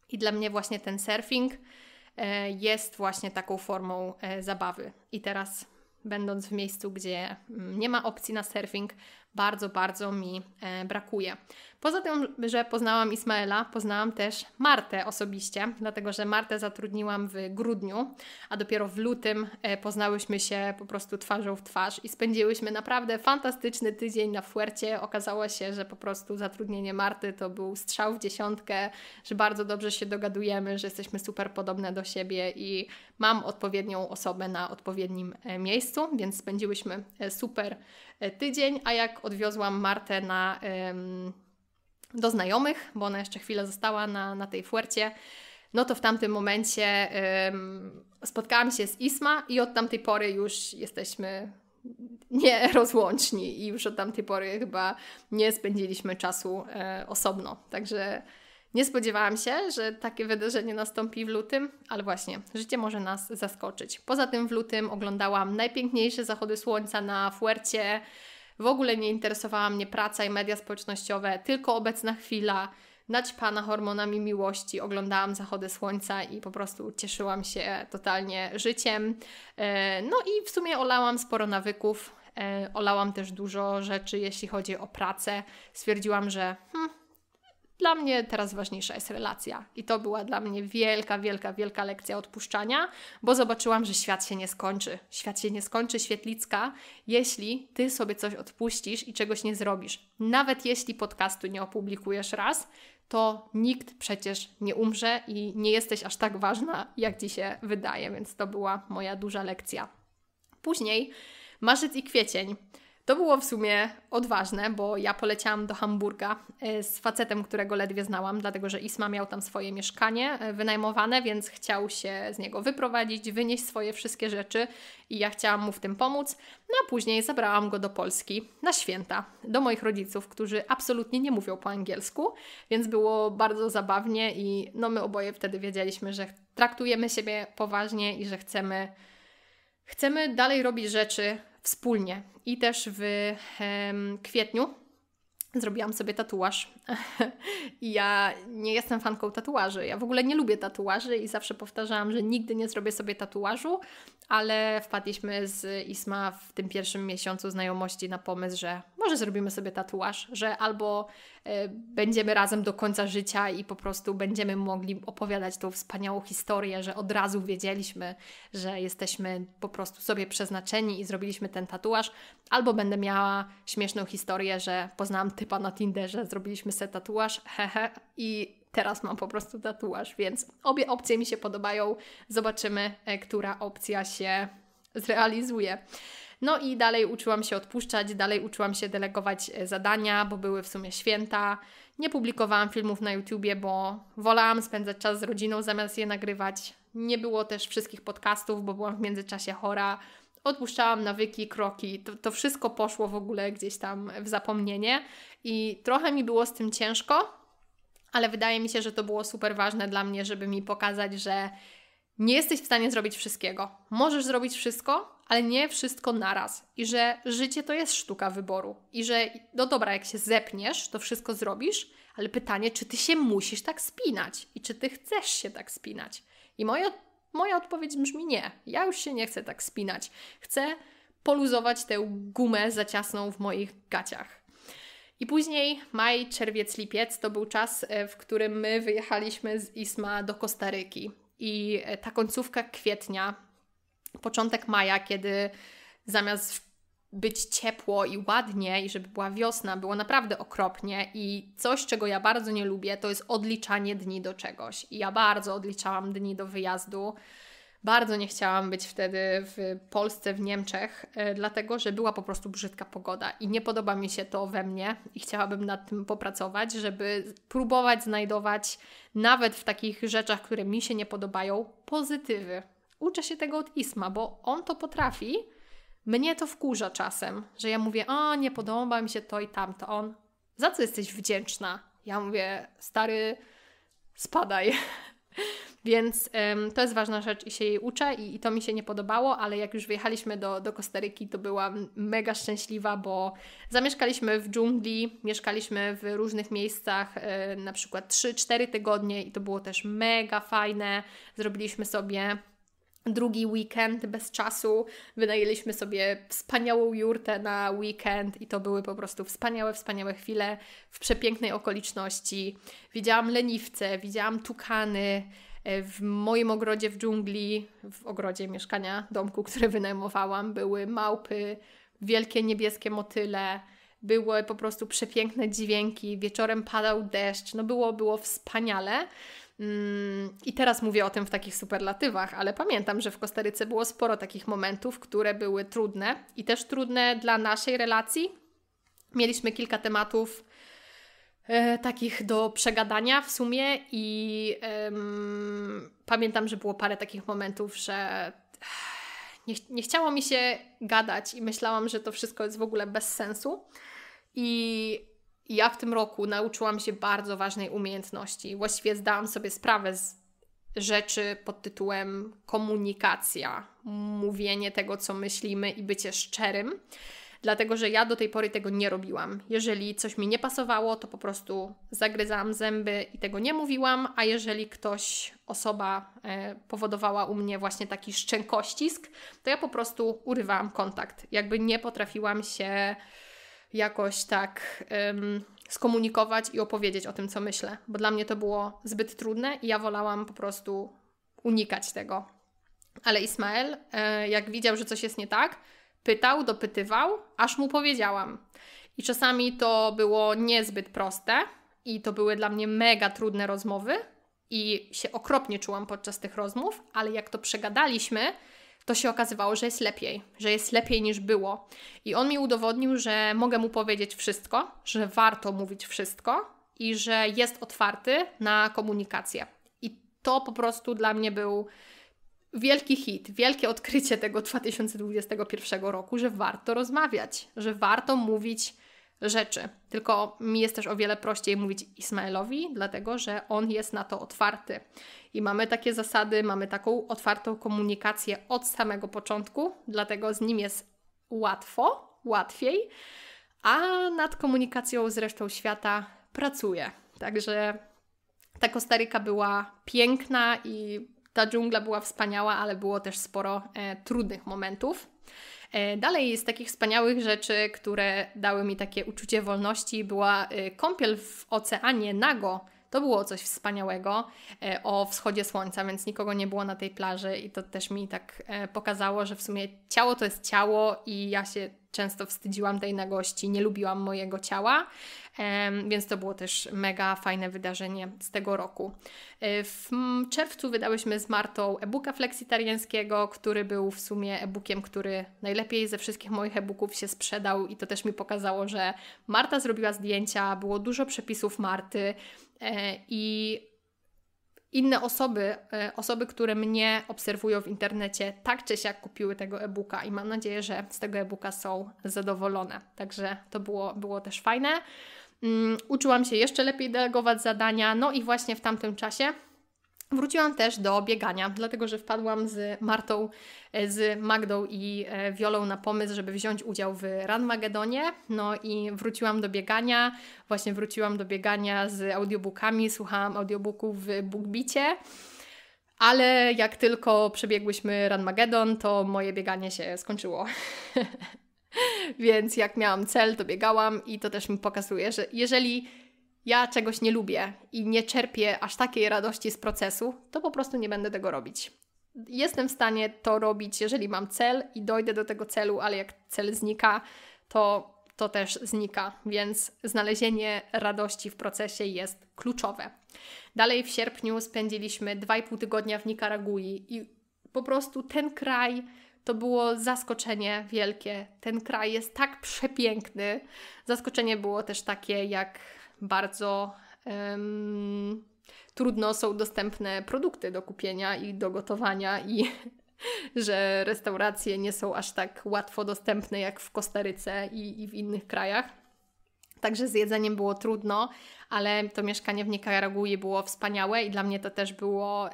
I dla mnie właśnie ten surfing jest właśnie taką formą zabawy. I teraz będąc w miejscu, gdzie mm, nie ma opcji na surfing, bardzo, bardzo mi e, brakuje. Poza tym, że poznałam Ismaela, poznałam też Martę osobiście, dlatego że Martę zatrudniłam w grudniu, a dopiero w lutym e, poznałyśmy się po prostu twarzą w twarz i spędziłyśmy naprawdę fantastyczny tydzień na Fuercie. Okazało się, że po prostu zatrudnienie Marty to był strzał w dziesiątkę, że bardzo dobrze się dogadujemy, że jesteśmy super podobne do siebie i mam odpowiednią osobę na odpowiednim e, miejscu, więc spędziłyśmy super E, tydzień, a jak odwiozłam Martę na, do znajomych, bo ona jeszcze chwilę została na, na tej fuercie, no to w tamtym momencie spotkałam się z Isma i od tamtej pory już jesteśmy nierozłączni i już od tamtej pory chyba nie spędziliśmy czasu e, osobno. Także nie spodziewałam się, że takie wydarzenie nastąpi w lutym, ale właśnie, życie może nas zaskoczyć. Poza tym w lutym oglądałam najpiękniejsze zachody słońca na Fuercie. W ogóle nie interesowała mnie praca i media społecznościowe, tylko obecna chwila, naćpana hormonami miłości, oglądałam zachody słońca i po prostu cieszyłam się totalnie życiem. E, no i w sumie olałam sporo nawyków, e, olałam też dużo rzeczy, jeśli chodzi o pracę. Stwierdziłam, że hmm, dla mnie teraz ważniejsza jest relacja. I to była dla mnie wielka, wielka, wielka lekcja odpuszczania, bo zobaczyłam, że świat się nie skończy. Świat się nie skończy, świetlicka, jeśli ty sobie coś odpuścisz i czegoś nie zrobisz. Nawet jeśli podcastu nie opublikujesz raz, to nikt przecież nie umrze i nie jesteś aż tak ważna, jak ci się wydaje, więc to była moja duża lekcja. Później marzec i kwiecień. To było w sumie odważne, bo ja poleciałam do Hamburga e, z facetem, którego ledwie znałam, dlatego że Isma miał tam swoje mieszkanie e, wynajmowane, więc chciał się z niego wyprowadzić, wynieść swoje wszystkie rzeczy i ja chciałam mu w tym pomóc. No a później zabrałam go do Polski na święta, do moich rodziców, którzy absolutnie nie mówią po angielsku, więc było bardzo zabawnie i no my oboje wtedy wiedzieliśmy, że traktujemy siebie poważnie i że chcemy chcemy dalej robić rzeczy, wspólnie. I też w kwietniu zrobiłam sobie tatuaż. I ja nie jestem fanką tatuaży. Ja w ogóle nie lubię tatuaży i zawsze powtarzałam, że nigdy nie zrobię sobie tatuażu, ale wpadliśmy z Isma w tym pierwszym miesiącu znajomości na pomysł, że może zrobimy sobie tatuaż, że albo e, będziemy razem do końca życia i po prostu będziemy mogli opowiadać tą wspaniałą historię, że od razu wiedzieliśmy, że jesteśmy po prostu sobie przeznaczeni i zrobiliśmy ten tatuaż, albo będę miała śmieszną historię, że poznałam typa na Tinderze, zrobiliśmy sobie tatuaż, hehe, i teraz mam po prostu tatuaż, więc obie opcje mi się podobają. Zobaczymy, e, która opcja się zrealizuje. No i dalej uczyłam się odpuszczać, dalej uczyłam się delegować e, zadania, bo były w sumie święta. Nie publikowałam filmów na YouTubie, bo wolałam spędzać czas z rodziną zamiast je nagrywać. Nie było też wszystkich podcastów, bo byłam w międzyczasie chora. Odpuszczałam nawyki, kroki, to, to wszystko poszło w ogóle gdzieś tam w zapomnienie i trochę mi było z tym ciężko, ale wydaje mi się, że to było super ważne dla mnie, żeby mi pokazać, że nie jesteś w stanie zrobić wszystkiego. Możesz zrobić wszystko, ale nie wszystko naraz. I że życie to jest sztuka wyboru. I że, no dobra, jak się zepniesz, to wszystko zrobisz, ale pytanie, czy ty się musisz tak spinać i czy ty chcesz się tak spinać. I moja, moja odpowiedź brzmi nie. Ja już się nie chcę tak spinać. Chcę poluzować tę gumę zaciasną w moich gaciach. I później maj, czerwiec, lipiec to był czas, e, w którym my wyjechaliśmy z Isma do Kostaryki. I e, ta końcówka kwietnia początek maja, kiedy zamiast być ciepło i ładnie i żeby była wiosna, było naprawdę okropnie i coś, czego ja bardzo nie lubię, to jest odliczanie dni do czegoś. I ja bardzo odliczałam dni do wyjazdu. Bardzo nie chciałam być wtedy w Polsce, w Niemczech, e, dlatego że była po prostu brzydka pogoda i nie podoba mi się to we mnie i chciałabym nad tym popracować, żeby próbować znajdować nawet w takich rzeczach, które mi się nie podobają, pozytywy uczę się tego od Isma, bo on to potrafi. Mnie to wkurza czasem, że ja mówię, o nie podoba mi się to i tamto. On, za co jesteś wdzięczna? Ja mówię, stary, spadaj. Więc ym, to jest ważna rzecz i się jej uczę i, i, to mi się nie podobało, ale jak już wyjechaliśmy do, do Kostaryki, to byłam mega szczęśliwa, bo zamieszkaliśmy w dżungli, mieszkaliśmy w różnych miejscach, yy, na przykład 3-4 tygodnie i to było też mega fajne. Zrobiliśmy sobie drugi weekend bez czasu. Wynajęliśmy sobie wspaniałą jurtę na weekend i to były po prostu wspaniałe, wspaniałe chwile w przepięknej okoliczności. Widziałam leniwce, widziałam tukany e, w moim ogrodzie w dżungli, w ogrodzie mieszkania, domku, które wynajmowałam, były małpy, wielkie niebieskie motyle. Były po prostu przepiękne dźwięki, wieczorem padał deszcz, no było, było wspaniale. Mm, I teraz mówię o tym w takich superlatywach, ale pamiętam, że w Kostaryce było sporo takich momentów, które były trudne i też trudne dla naszej relacji. Mieliśmy kilka tematów e, takich do przegadania w sumie, i e, pamiętam, że było parę takich momentów, że e, nie, nie chciało mi się gadać i myślałam, że to wszystko jest w ogóle bez sensu. I ja w tym roku nauczyłam się bardzo ważnej umiejętności. Właściwie zdałam sobie sprawę z rzeczy pod tytułem komunikacja, mówienie tego, co myślimy i bycie szczerym, dlatego że ja do tej pory tego nie robiłam. Jeżeli coś mi nie pasowało, to po prostu zagryzałam zęby i tego nie mówiłam, a jeżeli ktoś, osoba e, powodowała u mnie właśnie taki szczękościsk, to ja po prostu urywałam kontakt. Jakby nie potrafiłam się jakoś tak um, skomunikować i opowiedzieć o tym, co myślę, bo dla mnie to było zbyt trudne i ja wolałam po prostu unikać tego. Ale Ismael, e, jak widział, że coś jest nie tak, pytał, dopytywał, aż mu powiedziałam. I czasami to było niezbyt proste i to były dla mnie mega trudne rozmowy i się okropnie czułam podczas tych rozmów, ale jak to przegadaliśmy, to się okazywało, że jest lepiej, że jest lepiej niż było. I on mi udowodnił, że mogę mu powiedzieć wszystko, że warto mówić wszystko i że jest otwarty na komunikację. I to po prostu dla mnie był wielki hit, wielkie odkrycie tego 2021 roku, że warto rozmawiać, że warto mówić rzeczy. Tylko mi jest też o wiele prościej mówić Ismaelowi, dlatego że on jest na to otwarty. I mamy takie zasady, mamy taką otwartą komunikację od samego początku, dlatego z nim jest łatwo, łatwiej, a nad komunikacją z resztą świata pracuję. Także ta Kostaryka była piękna i ta dżungla była wspaniała, ale było też sporo e, trudnych momentów. E, dalej z takich wspaniałych rzeczy, które dały mi takie uczucie wolności, była e, kąpiel w oceanie nago. To było coś wspaniałego e, o wschodzie słońca, więc nikogo nie było na tej plaży i to też mi tak pokazało, że w sumie ciało to jest ciało i ja się często wstydziłam tej nagości, nie lubiłam mojego ciała, więc to było też mega fajne wydarzenie z tego roku. E, w czerwcu wydałyśmy z Martą e-booka fleksitariańskiego, który był w sumie e-bookiem, który najlepiej ze wszystkich moich e-booków się sprzedał i to też mi pokazało, że Marta zrobiła zdjęcia, było dużo przepisów Marty e, i inne osoby, e, osoby, które mnie obserwują w internecie, tak czy siak kupiły tego e-booka i mam nadzieję, że z tego e-booka są zadowolone. Także to było, było też fajne. Mm, uczyłam się jeszcze lepiej delegować zadania, no i właśnie w tamtym czasie Wróciłam też do biegania, dlatego że wpadłam z Martą, e, z Magdą i e, Wiolą na pomysł, żeby wziąć udział w Run Magedonie. No i wróciłam do biegania, właśnie wróciłam do biegania z audiobookami, słuchałam audiobooków w Bookbicie. Ale jak tylko przebiegłyśmy Run Magedon, to moje bieganie się skończyło. Więc jak miałam cel, to biegałam i to też mi pokazuje, że jeżeli ja czegoś nie lubię i nie czerpię aż takiej radości z procesu, to po prostu nie będę tego robić. Jestem w stanie to robić, jeżeli mam cel i dojdę do tego celu, ale jak cel znika, to to też znika, więc znalezienie radości w procesie jest kluczowe. Dalej w sierpniu spędziliśmy 2,5 tygodnia w Nikaragui i po prostu ten kraj to było zaskoczenie wielkie. Ten kraj jest tak przepiękny. Zaskoczenie było też takie, jak bardzo um, trudno są dostępne produkty do kupienia i do gotowania, i że restauracje nie są aż tak łatwo dostępne jak w Kostaryce i, i w innych krajach. Także z jedzeniem było trudno, ale to mieszkanie w Nikaragui było wspaniałe i dla mnie to też było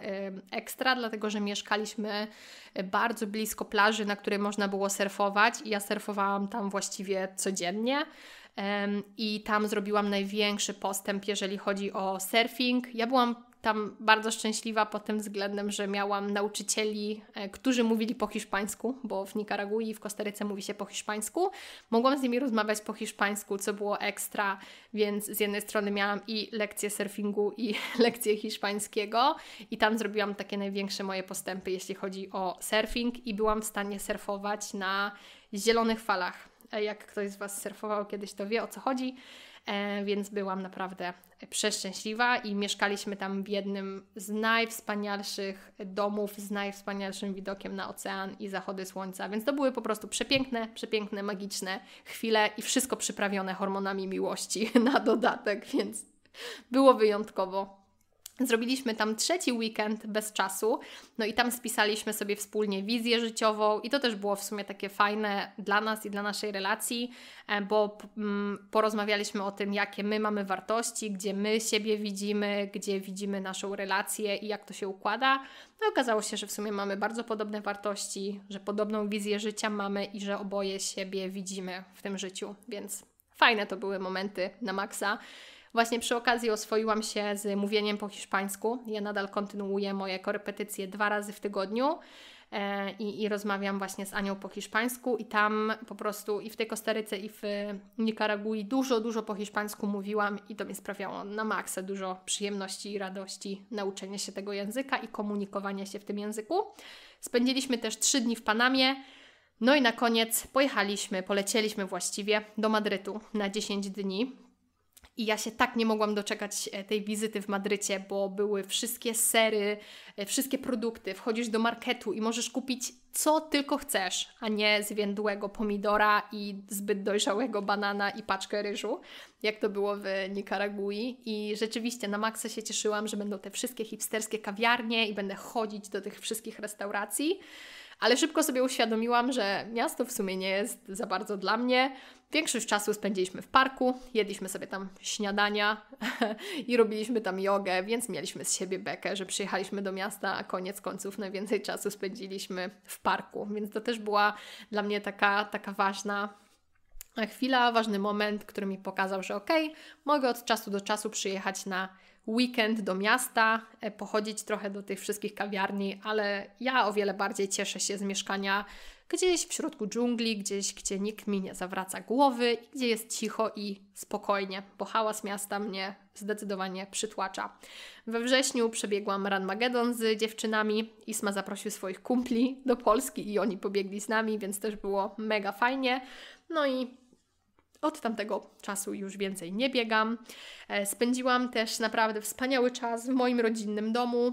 ekstra, dlatego że mieszkaliśmy e, bardzo blisko plaży, na której można było surfować i ja surfowałam tam właściwie codziennie. I tam zrobiłam największy postęp, jeżeli chodzi o surfing. Ja byłam tam bardzo szczęśliwa pod tym względem, że miałam nauczycieli, e, którzy mówili po hiszpańsku, bo w Nikaragui i w Kostaryce mówi się po hiszpańsku. Mogłam z nimi rozmawiać po hiszpańsku, co było ekstra, więc z jednej strony miałam i lekcje surfingu, i lekcje hiszpańskiego, i tam zrobiłam takie największe moje postępy, jeśli chodzi o surfing, i byłam w stanie surfować na zielonych falach. E, jak ktoś z Was surfował kiedyś, to wie o co chodzi. E, więc byłam naprawdę przeszczęśliwa i mieszkaliśmy tam w jednym z najwspanialszych domów z najwspanialszym widokiem na ocean i zachody słońca. Więc to były po prostu przepiękne, przepiękne, magiczne chwile i wszystko przyprawione hormonami miłości na dodatek, więc było wyjątkowo. Zrobiliśmy tam trzeci weekend bez czasu, no i tam spisaliśmy sobie wspólnie wizję życiową, i to też było w sumie takie fajne dla nas i dla naszej relacji, e, bo mm, porozmawialiśmy o tym, jakie my mamy wartości, gdzie my siebie widzimy, gdzie widzimy naszą relację i jak to się układa. No i okazało się, że w sumie mamy bardzo podobne wartości, że podobną wizję życia mamy i że oboje siebie widzimy w tym życiu, więc fajne to były momenty na maksa. Właśnie przy okazji oswoiłam się z mówieniem po hiszpańsku. Ja nadal kontynuuję moje korepetycje dwa razy w tygodniu. E, I, i, rozmawiam właśnie z Anią po hiszpańsku i tam po prostu i w tej Kostaryce i w Nikaragui dużo, dużo po hiszpańsku mówiłam i to mi sprawiało na maksa dużo przyjemności i radości nauczenie się tego języka i komunikowanie się w tym języku. Spędziliśmy też trzy dni w Panamie. No i na koniec pojechaliśmy, polecieliśmy właściwie do Madrytu na 10 dni. I ja się tak nie mogłam doczekać e, tej wizyty w Madrycie, bo były wszystkie sery, e, wszystkie produkty. Wchodzisz do marketu i możesz kupić co tylko chcesz, a nie zwiędłego pomidora i zbyt dojrzałego banana i paczkę ryżu, jak to było w Nikaragui. I rzeczywiście na maksa się cieszyłam, że będą te wszystkie hipsterskie kawiarnie i będę chodzić do tych wszystkich restauracji. Ale szybko sobie uświadomiłam, że miasto w sumie nie jest za bardzo dla mnie. Większość czasu spędziliśmy w parku, jedliśmy sobie tam śniadania i robiliśmy tam jogę, więc mieliśmy z siebie bekę, że przyjechaliśmy do miasta, a koniec końców najwięcej czasu spędziliśmy w parku. Więc to też była dla mnie taka, taka ważna chwila, ważny moment, który mi pokazał, że okej, okay, mogę od czasu do czasu przyjechać na weekend do miasta, e, pochodzić trochę do tych wszystkich kawiarni, ale ja o wiele bardziej cieszę się z mieszkania gdzieś w środku dżungli, gdzieś, gdzie nikt mi nie zawraca głowy, gdzie jest cicho i spokojnie, bo hałas miasta mnie zdecydowanie przytłacza. We wrześniu przebiegłam Ranmagedon z dziewczynami. Isma zaprosił swoich kumpli do Polski i oni pobiegli z nami, więc też było mega fajnie. No i od tamtego czasu już więcej nie biegam. E, spędziłam też naprawdę wspaniały czas w moim rodzinnym domu.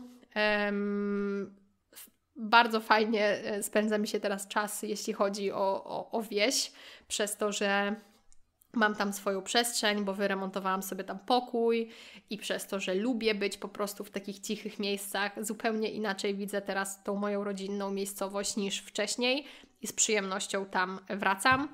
Bardzo fajnie e, spędza mi się teraz czas, jeśli chodzi o, o, o wieś, przez to, że Mam tam swoją przestrzeń, bo wyremontowałam sobie tam pokój i przez to, że lubię być po prostu w takich cichych miejscach, zupełnie inaczej widzę teraz tą moją rodzinną miejscowość niż wcześniej i z przyjemnością tam wracam.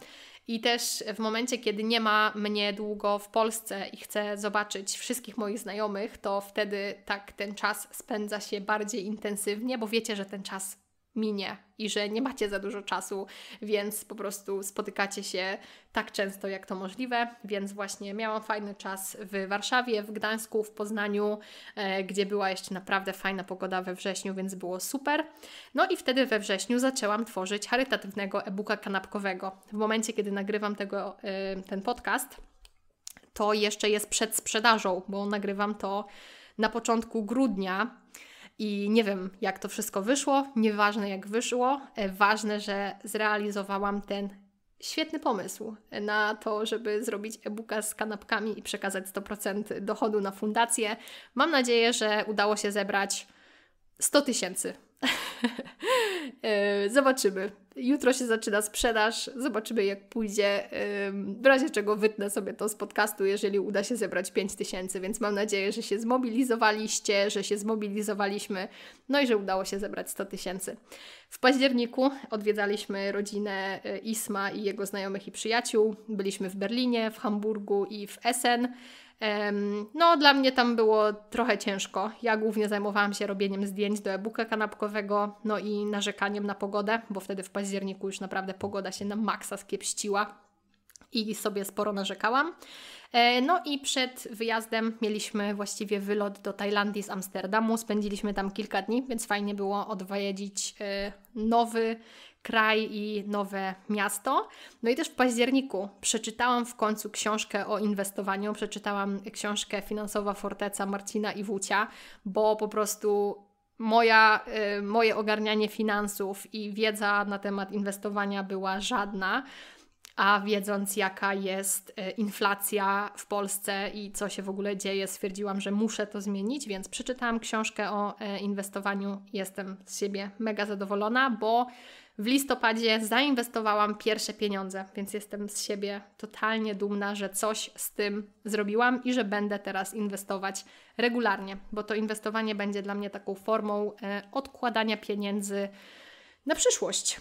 I też w momencie, kiedy nie ma mnie długo w Polsce i chcę zobaczyć wszystkich moich znajomych, to wtedy tak ten czas spędza się bardziej intensywnie, bo wiecie, że ten czas minie i że nie macie za dużo czasu, więc po prostu spotykacie się tak często, jak to możliwe. Więc właśnie miałam fajny czas w Warszawie, w Gdańsku, w Poznaniu, e, gdzie była jeszcze naprawdę fajna pogoda we wrześniu, więc było super. No i wtedy we wrześniu zaczęłam tworzyć charytatywnego e-booka kanapkowego. W momencie, kiedy nagrywam tego, e, ten podcast, to jeszcze jest przed sprzedażą, bo nagrywam to na początku grudnia. I nie wiem, jak to wszystko wyszło, nieważne jak wyszło, e, ważne, że zrealizowałam ten świetny pomysł na to, żeby zrobić e-booka z kanapkami i przekazać 100% dochodu na fundację. Mam nadzieję, że udało się zebrać 100 tysięcy E, zobaczymy. Jutro się zaczyna sprzedaż, zobaczymy jak pójdzie. W razie czego wytnę sobie to z podcastu, jeżeli uda się zebrać 5000, więc mam nadzieję, że się zmobilizowaliście, że się zmobilizowaliśmy, no i że udało się zebrać 100 tysięcy. W październiku odwiedzaliśmy rodzinę e, Isma i jego znajomych i przyjaciół. Byliśmy w Berlinie, w Hamburgu i w Essen. No, dla mnie tam było trochę ciężko. Ja głównie zajmowałam się robieniem zdjęć do e-booka kanapkowego, no i narzekaniem na pogodę, bo wtedy w październiku już naprawdę pogoda się na maksa skiepściła i sobie sporo narzekałam. E, no i przed wyjazdem mieliśmy właściwie wylot do Tajlandii z Amsterdamu. Spędziliśmy tam kilka dni, więc fajnie było odwiedzić e, nowy kraj i nowe miasto. No i też w październiku przeczytałam w końcu książkę o inwestowaniu, przeczytałam książkę Finansowa Forteca Marcina Iwucia, bo po prostu moja, y, moje ogarnianie finansów i wiedza na temat inwestowania była żadna. A wiedząc, jaka jest y, inflacja w Polsce i co się w ogóle dzieje, stwierdziłam, że muszę to zmienić, więc przeczytałam książkę o y, inwestowaniu. Jestem z siebie mega zadowolona, bo w listopadzie zainwestowałam pierwsze pieniądze, więc jestem z siebie totalnie dumna, że coś z tym zrobiłam i że będę teraz inwestować regularnie, bo to inwestowanie będzie dla mnie taką formą e, odkładania pieniędzy na przyszłość.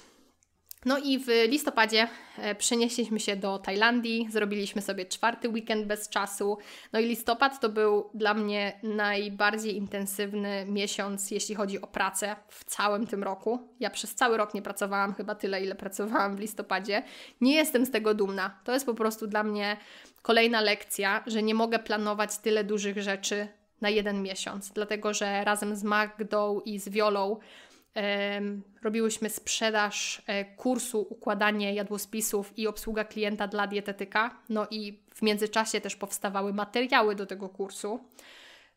No i w listopadzie e, przenieśliśmy się do Tajlandii, zrobiliśmy sobie czwarty weekend bez czasu. No i listopad to był dla mnie najbardziej intensywny miesiąc, jeśli chodzi o pracę w całym tym roku. Ja przez cały rok nie pracowałam chyba tyle, ile pracowałam w listopadzie. Nie jestem z tego dumna. To jest po prostu dla mnie kolejna lekcja, że nie mogę planować tyle dużych rzeczy na jeden miesiąc, dlatego że razem z Magdą i z Wiolą robiłyśmy sprzedaż e, kursu układanie jadłospisów i obsługa klienta dla dietetyka. No i w międzyczasie też powstawały materiały do tego kursu.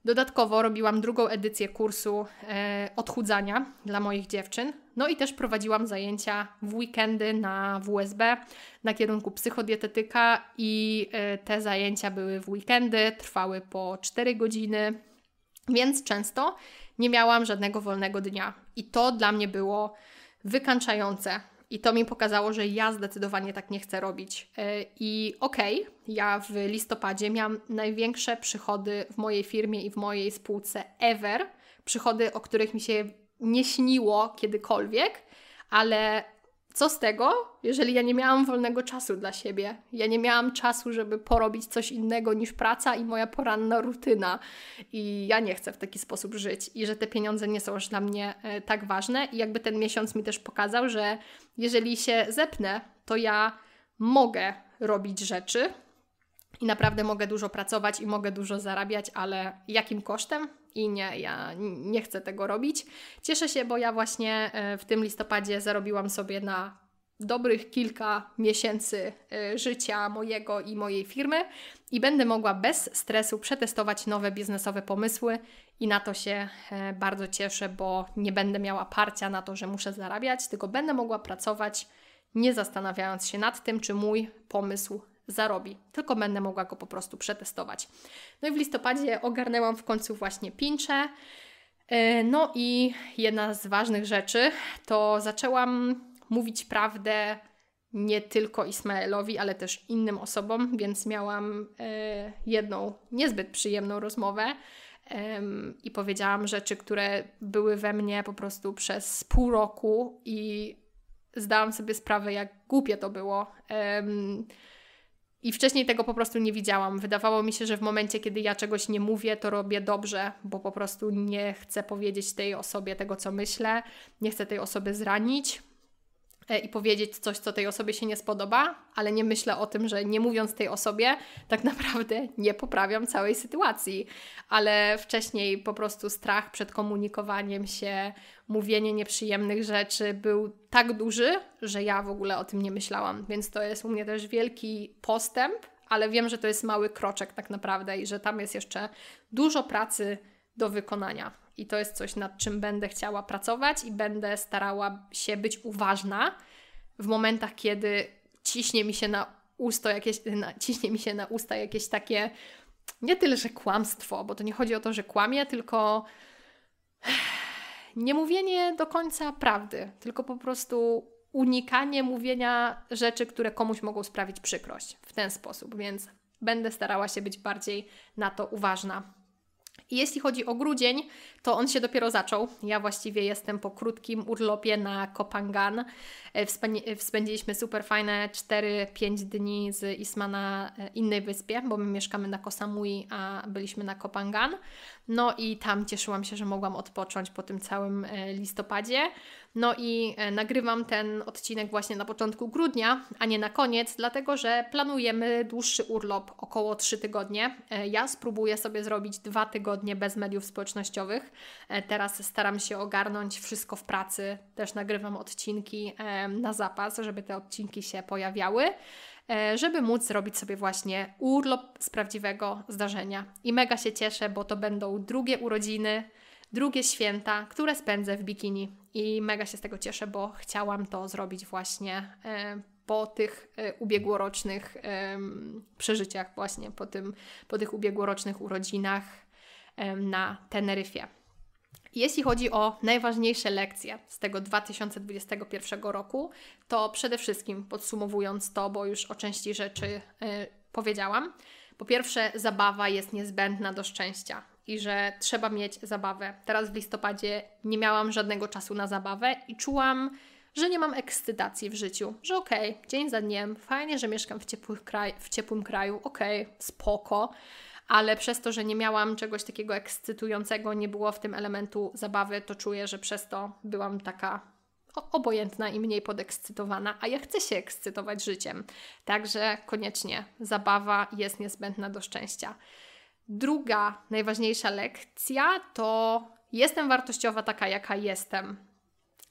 Dodatkowo robiłam drugą edycję kursu e, odchudzania dla moich dziewczyn. No i też prowadziłam zajęcia w weekendy na WSB na kierunku psychodietetyka i e, te zajęcia były w weekendy, trwały po 4 godziny, więc często nie miałam żadnego wolnego dnia. I to dla mnie było wykańczające. I to mi pokazało, że ja zdecydowanie tak nie chcę robić. E, I okej, okay, ja w listopadzie miałam największe przychody w mojej firmie i w mojej spółce ever. Przychody, o których mi się nie śniło kiedykolwiek, ale co z tego, jeżeli ja nie miałam wolnego czasu dla siebie? Ja nie miałam czasu, żeby porobić coś innego niż praca i moja poranna rutyna. I ja nie chcę w taki sposób żyć i że te pieniądze nie są aż dla mnie e, tak ważne. I jakby ten miesiąc mi też pokazał, że jeżeli się zepnę, to ja mogę robić rzeczy i naprawdę mogę dużo pracować i mogę dużo zarabiać, ale jakim kosztem? i nie, ja nie chcę tego robić. Cieszę się, bo ja właśnie e, w tym listopadzie zarobiłam sobie na dobrych kilka miesięcy e, życia mojego i mojej firmy i będę mogła bez stresu przetestować nowe biznesowe pomysły i na to się e, bardzo cieszę, bo nie będę miała parcia na to, że muszę zarabiać, tylko będę mogła pracować nie zastanawiając się nad tym, czy mój pomysł zarobi, tylko będę mogła go po prostu przetestować. No i w listopadzie ogarnęłam w końcu właśnie pincze. E, no i jedna z ważnych rzeczy to zaczęłam mówić prawdę nie tylko Ismaelowi, ale też innym osobom, więc miałam e, jedną niezbyt przyjemną rozmowę i powiedziałam rzeczy, które były we mnie po prostu przez pół roku i zdałam sobie sprawę, jak głupie to było. I wcześniej tego po prostu nie widziałam. Wydawało mi się, że w momencie, kiedy ja czegoś nie mówię, to robię dobrze, bo po prostu nie chcę powiedzieć tej osobie tego, co myślę, nie chcę tej osoby zranić, E, i powiedzieć coś, co tej osobie się nie spodoba, ale nie myślę o tym, że nie mówiąc tej osobie, tak naprawdę nie poprawiam całej sytuacji. Ale wcześniej po prostu strach przed komunikowaniem się, mówienie nieprzyjemnych rzeczy był tak duży, że ja w ogóle o tym nie myślałam. Więc to jest u mnie też wielki postęp, ale wiem, że to jest mały kroczek tak naprawdę i że tam jest jeszcze dużo pracy do wykonania. I to jest coś, nad czym będę chciała pracować i będę starała się być uważna w momentach, kiedy ciśnie mi się na usto jakieś, na, ciśnie mi się na usta jakieś takie nie tyle, że kłamstwo, bo to nie chodzi o to, że kłamie, tylko nie mówienie do końca prawdy, tylko po prostu unikanie mówienia rzeczy, które komuś mogą sprawić przykrość w ten sposób. Więc będę starała się być bardziej na to uważna. Jeśli chodzi o grudzień, to on się dopiero zaczął. Ja właściwie jestem po krótkim urlopie na Kopangan. E, e, spędziliśmy super fajne 4-5 dni z Isma na e, innej wyspie, bo my mieszkamy na Kosamui, a byliśmy na Kopangan. No i tam cieszyłam się, że mogłam odpocząć po tym całym listopadzie. No i e, nagrywam ten odcinek właśnie na początku grudnia, a nie na koniec, dlatego że planujemy dłuższy urlop, około 3 tygodnie. E, ja spróbuję sobie zrobić 2 tygodnie bez mediów społecznościowych. E, teraz staram się ogarnąć wszystko w pracy, też nagrywam odcinki na zapas, żeby te odcinki się pojawiały żeby móc zrobić sobie właśnie urlop z prawdziwego zdarzenia. I mega się cieszę, bo to będą drugie urodziny, drugie święta, które spędzę w bikini i mega się z tego cieszę, bo chciałam to zrobić właśnie e, po tych e, ubiegłorocznych przeżyciach, właśnie po, tym, po tych ubiegłorocznych urodzinach na Teneryfie. Jeśli chodzi o najważniejsze lekcje z tego 2021 roku, to przede wszystkim podsumowując to, bo już o części rzeczy e, powiedziałam, po pierwsze, zabawa jest niezbędna do szczęścia i że trzeba mieć zabawę. Teraz w listopadzie nie miałam żadnego czasu na zabawę i czułam, że nie mam ekscytacji w życiu, że okej, okay, dzień za dniem, fajnie, że mieszkam w, kraj, w ciepłym kraju, okej, okay, spoko, ale przez to, że nie miałam czegoś takiego ekscytującego, nie było w tym elementu zabawy, to czuję, że przez to byłam taka obojętna i mniej podekscytowana, a ja chcę się ekscytować życiem. Także koniecznie zabawa jest niezbędna do szczęścia. Druga najważniejsza lekcja to jestem wartościowa taka, jaka jestem.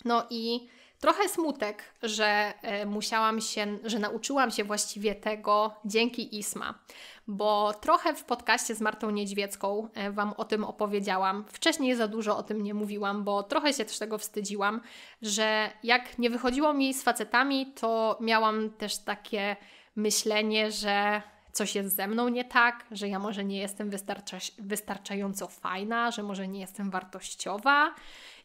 No i trochę smutek, że e, musiałam się, że nauczyłam się właściwie tego dzięki ISMA, bo trochę w podcaście z Martą Niedźwiecką e, Wam o tym opowiedziałam. Wcześniej za dużo o tym nie mówiłam, bo trochę się też tego wstydziłam, że jak nie wychodziło mi z facetami, to miałam też takie myślenie, że coś jest ze mną nie tak, że ja może nie jestem wystarcza, wystarczająco fajna, że może nie jestem wartościowa.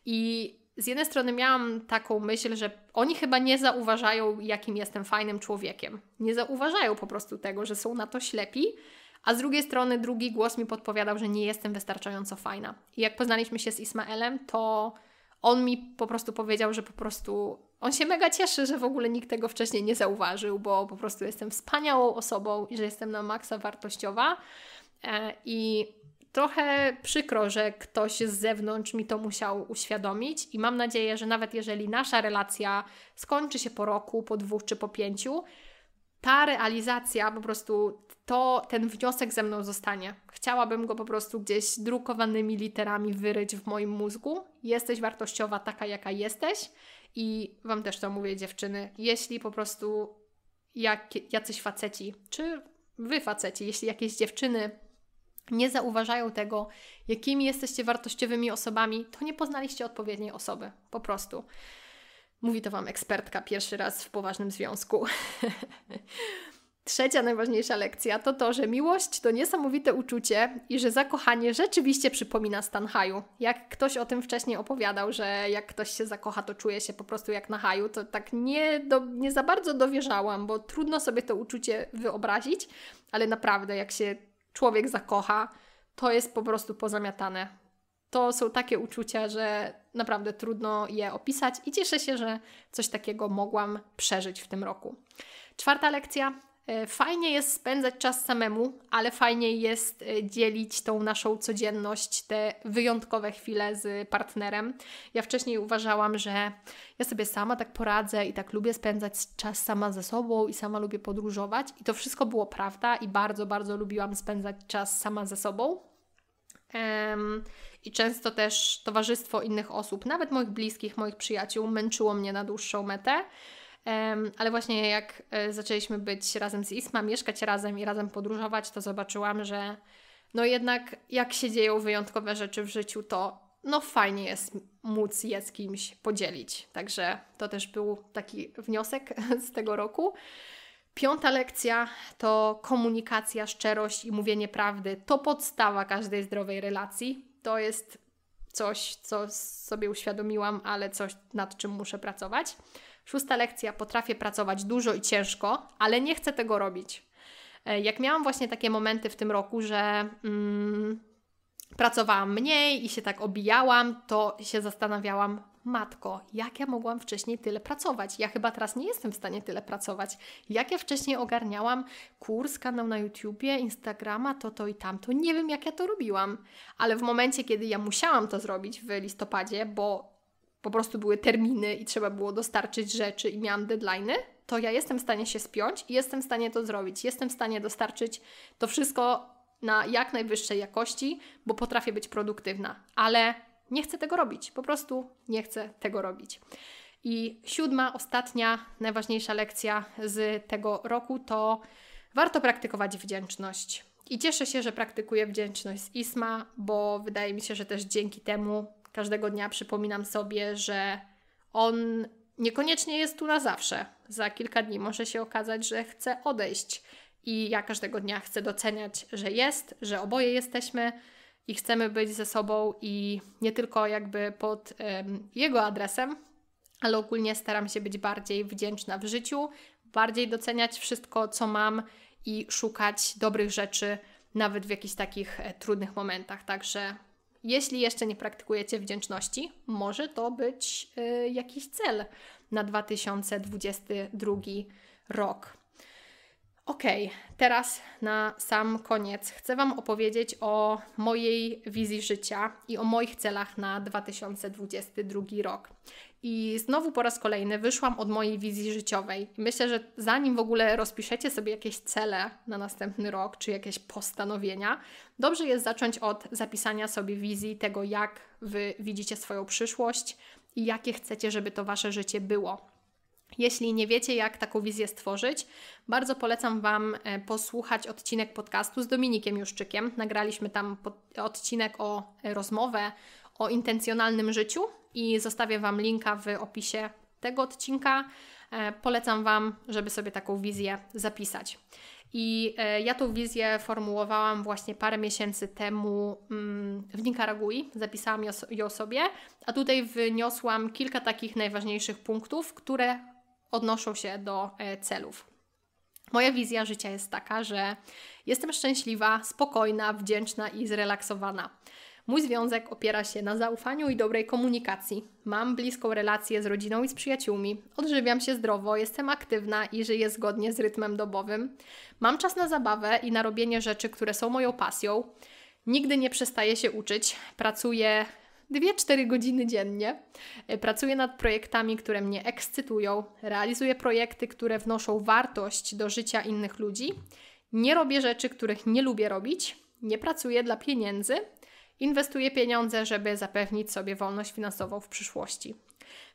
I z jednej strony miałam taką myśl, że oni chyba nie zauważają, jakim jestem fajnym człowiekiem. Nie zauważają po prostu tego, że są na to ślepi. A z drugiej strony drugi głos mi podpowiadał, że nie jestem wystarczająco fajna. I jak poznaliśmy się z Ismaelem, to on mi po prostu powiedział, że po prostu on się mega cieszy, że w ogóle nikt tego wcześniej nie zauważył, bo po prostu jestem wspaniałą osobą i że jestem na maksa wartościowa. E, I trochę przykro, że ktoś z zewnątrz mi to musiał uświadomić, i mam nadzieję, że nawet jeżeli nasza relacja skończy się po roku, po dwóch czy po pięciu, ta realizacja po prostu to ten wniosek ze mną zostanie. Chciałabym go po prostu gdzieś drukowanymi literami wyryć w moim mózgu. Jesteś wartościowa taka, jaka jesteś i Wam też to mówię, dziewczyny, jeśli po prostu jak, jacyś faceci, czy Wy faceci, jeśli jakieś dziewczyny nie zauważają tego, jakimi jesteście wartościowymi osobami, to nie poznaliście odpowiedniej osoby. Po prostu. Mówi to Wam ekspertka pierwszy raz w poważnym związku. Trzecia najważniejsza lekcja to to, że miłość to niesamowite uczucie i że zakochanie rzeczywiście przypomina stan haju. Jak ktoś o tym wcześniej opowiadał, że jak ktoś się zakocha, to czuje się po prostu jak na haju, to tak nie, do, nie za bardzo dowierzałam, bo trudno sobie to uczucie wyobrazić, ale naprawdę jak się człowiek zakocha, to jest po prostu pozamiatane. To są takie uczucia, że naprawdę trudno je opisać i cieszę się, że coś takiego mogłam przeżyć w tym roku. Czwarta lekcja E, fajnie jest spędzać czas samemu, ale fajniej jest e, dzielić tą naszą codzienność, te wyjątkowe chwile z partnerem. Ja wcześniej uważałam, że ja sobie sama tak poradzę i tak lubię spędzać czas sama ze sobą i sama lubię podróżować. I to wszystko było prawda i bardzo, bardzo lubiłam spędzać czas sama ze sobą. I często też towarzystwo innych osób, nawet moich bliskich, moich przyjaciół, męczyło mnie na dłuższą metę ale właśnie jak e, zaczęliśmy być razem z Isma, mieszkać razem i razem podróżować, to zobaczyłam, że no jednak jak się dzieją wyjątkowe rzeczy w życiu, to no fajnie jest móc je z kimś podzielić. Także to też był taki wniosek z tego roku. Piąta lekcja to komunikacja, szczerość i mówienie prawdy. To podstawa każdej zdrowej relacji. To jest coś, co sobie uświadomiłam, ale coś nad czym muszę pracować. Szósta lekcja, potrafię pracować dużo i ciężko, ale nie chcę tego robić. E, jak miałam właśnie takie momenty w tym roku, że mm, pracowałam mniej i się tak obijałam, to się zastanawiałam, matko, jak ja mogłam wcześniej tyle pracować? Ja chyba teraz nie jestem w stanie tyle pracować. Jak ja wcześniej ogarniałam kurs, kanał na YouTubie, Instagrama, to to i tamto. Nie wiem, jak ja to robiłam, ale w momencie, kiedy ja musiałam to zrobić w listopadzie, bo po prostu były terminy i trzeba było dostarczyć rzeczy i miałam deadline'y, to ja jestem w stanie się spiąć i jestem w stanie to zrobić. Jestem w stanie dostarczyć to wszystko na jak najwyższej jakości, bo potrafię być produktywna, ale nie chcę tego robić. Po prostu nie chcę tego robić. I siódma, ostatnia, najważniejsza lekcja z tego roku to warto praktykować wdzięczność. I cieszę się, że praktykuję wdzięczność z ISMA, bo wydaje mi się, że też dzięki temu każdego dnia przypominam sobie, że on niekoniecznie jest tu na zawsze. Za kilka dni może się okazać, że chce odejść. I ja każdego dnia chcę doceniać, że jest, że oboje jesteśmy i chcemy być ze sobą i nie tylko jakby pod um, jego adresem, ale ogólnie staram się być bardziej wdzięczna w życiu, bardziej doceniać wszystko, co mam i szukać dobrych rzeczy, nawet w jakichś takich e, trudnych momentach. Także jeśli jeszcze nie praktykujecie wdzięczności, może to być y, jakiś cel na 2022 rok. Ok, teraz na sam koniec chcę Wam opowiedzieć o mojej wizji życia i o moich celach na 2022 rok. I znowu po raz kolejny wyszłam od mojej wizji życiowej. myślę, że zanim w ogóle rozpiszecie sobie jakieś cele na następny rok, czy jakieś postanowienia, dobrze jest zacząć od zapisania sobie wizji tego, jak wy widzicie swoją przyszłość i jakie chcecie, żeby to wasze życie było. Jeśli nie wiecie, jak taką wizję stworzyć, bardzo polecam Wam e, posłuchać odcinek podcastu z Dominikiem Juszczykiem. Nagraliśmy tam odcinek o e, rozmowę o intencjonalnym życiu i zostawię Wam linka w opisie tego odcinka. E, polecam Wam, żeby sobie taką wizję zapisać. I e, ja tą wizję formułowałam właśnie parę miesięcy temu mm, w Nikaragui, zapisałam ją sobie, a tutaj wyniosłam kilka takich najważniejszych punktów, które odnoszą się do e, celów. Moja wizja życia jest taka, że jestem szczęśliwa, spokojna, wdzięczna i zrelaksowana. Mój związek opiera się na zaufaniu i dobrej komunikacji. Mam bliską relację z rodziną i z przyjaciółmi. Odżywiam się zdrowo, jestem aktywna i żyję zgodnie z rytmem dobowym. Mam czas na zabawę i na robienie rzeczy, które są moją pasją. Nigdy nie przestaję się uczyć. Pracuję 2-4 godziny dziennie. E, pracuję nad projektami, które mnie ekscytują, realizuję projekty, które wnoszą wartość do życia innych ludzi. Nie robię rzeczy, których nie lubię robić, nie pracuję dla pieniędzy, inwestuję pieniądze, żeby zapewnić sobie wolność finansową w przyszłości.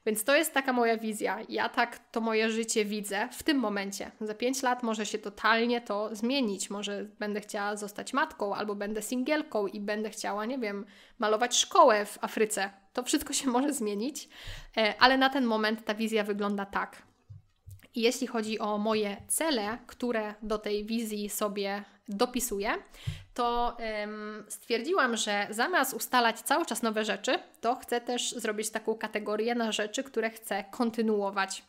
Więc to jest taka moja wizja. Ja tak to moje życie widzę w tym momencie. Za 5 lat może się totalnie to zmienić. Może będę chciała zostać matką, albo będę singielką i będę chciała, nie wiem, malować szkołę w Afryce. To wszystko się może zmienić, e, ale na ten moment ta wizja wygląda tak. I jeśli chodzi o moje cele, które do tej wizji sobie dopisuję, to ym, stwierdziłam, że zamiast ustalać cały czas nowe rzeczy, to chcę też zrobić taką kategorię na rzeczy, które chcę kontynuować.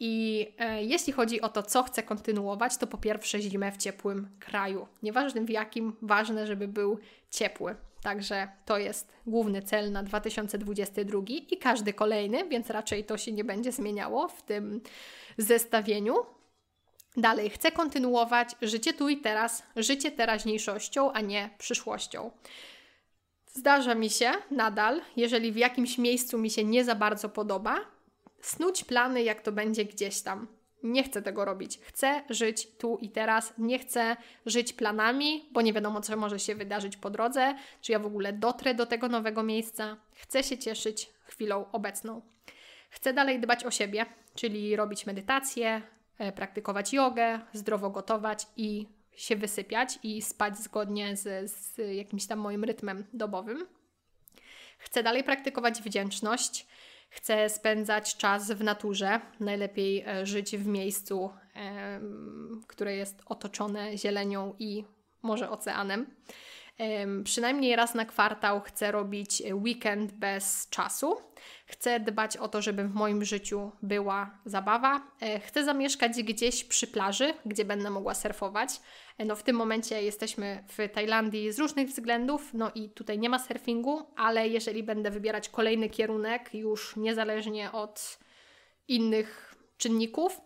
I e, jeśli chodzi o to, co chcę kontynuować, to po pierwsze zimę w ciepłym kraju. Nieważne w jakim, ważne, żeby był ciepły. Także to jest główny cel na 2022 i każdy kolejny, więc raczej to się nie będzie zmieniało w tym zestawieniu. Dalej, chcę kontynuować życie tu i teraz, życie teraźniejszością, a nie przyszłością. Zdarza mi się nadal, jeżeli w jakimś miejscu mi się nie za bardzo podoba, snuć plany, jak to będzie gdzieś tam. Nie chcę tego robić. Chcę żyć tu i teraz. Nie chcę żyć planami, bo nie wiadomo, co może się wydarzyć po drodze, czy ja w ogóle dotrę do tego nowego miejsca. Chcę się cieszyć chwilą obecną. Chcę dalej dbać o siebie, czyli robić medytację, e, praktykować jogę, zdrowo gotować i się wysypiać i spać zgodnie z, z jakimś tam moim rytmem dobowym. Chcę dalej praktykować wdzięczność chce spędzać czas w naturze, najlepiej e, żyć w miejscu, które jest otoczone zielenią i może oceanem. Przynajmniej raz na kwartał chcę robić weekend bez czasu. Chcę dbać o to, żeby w moim życiu była zabawa. E, chcę zamieszkać gdzieś przy plaży, gdzie będę mogła surfować. No w tym momencie jesteśmy w Tajlandii z różnych względów, no i tutaj nie ma surfingu, ale jeżeli będę wybierać kolejny kierunek, już niezależnie od innych czynników,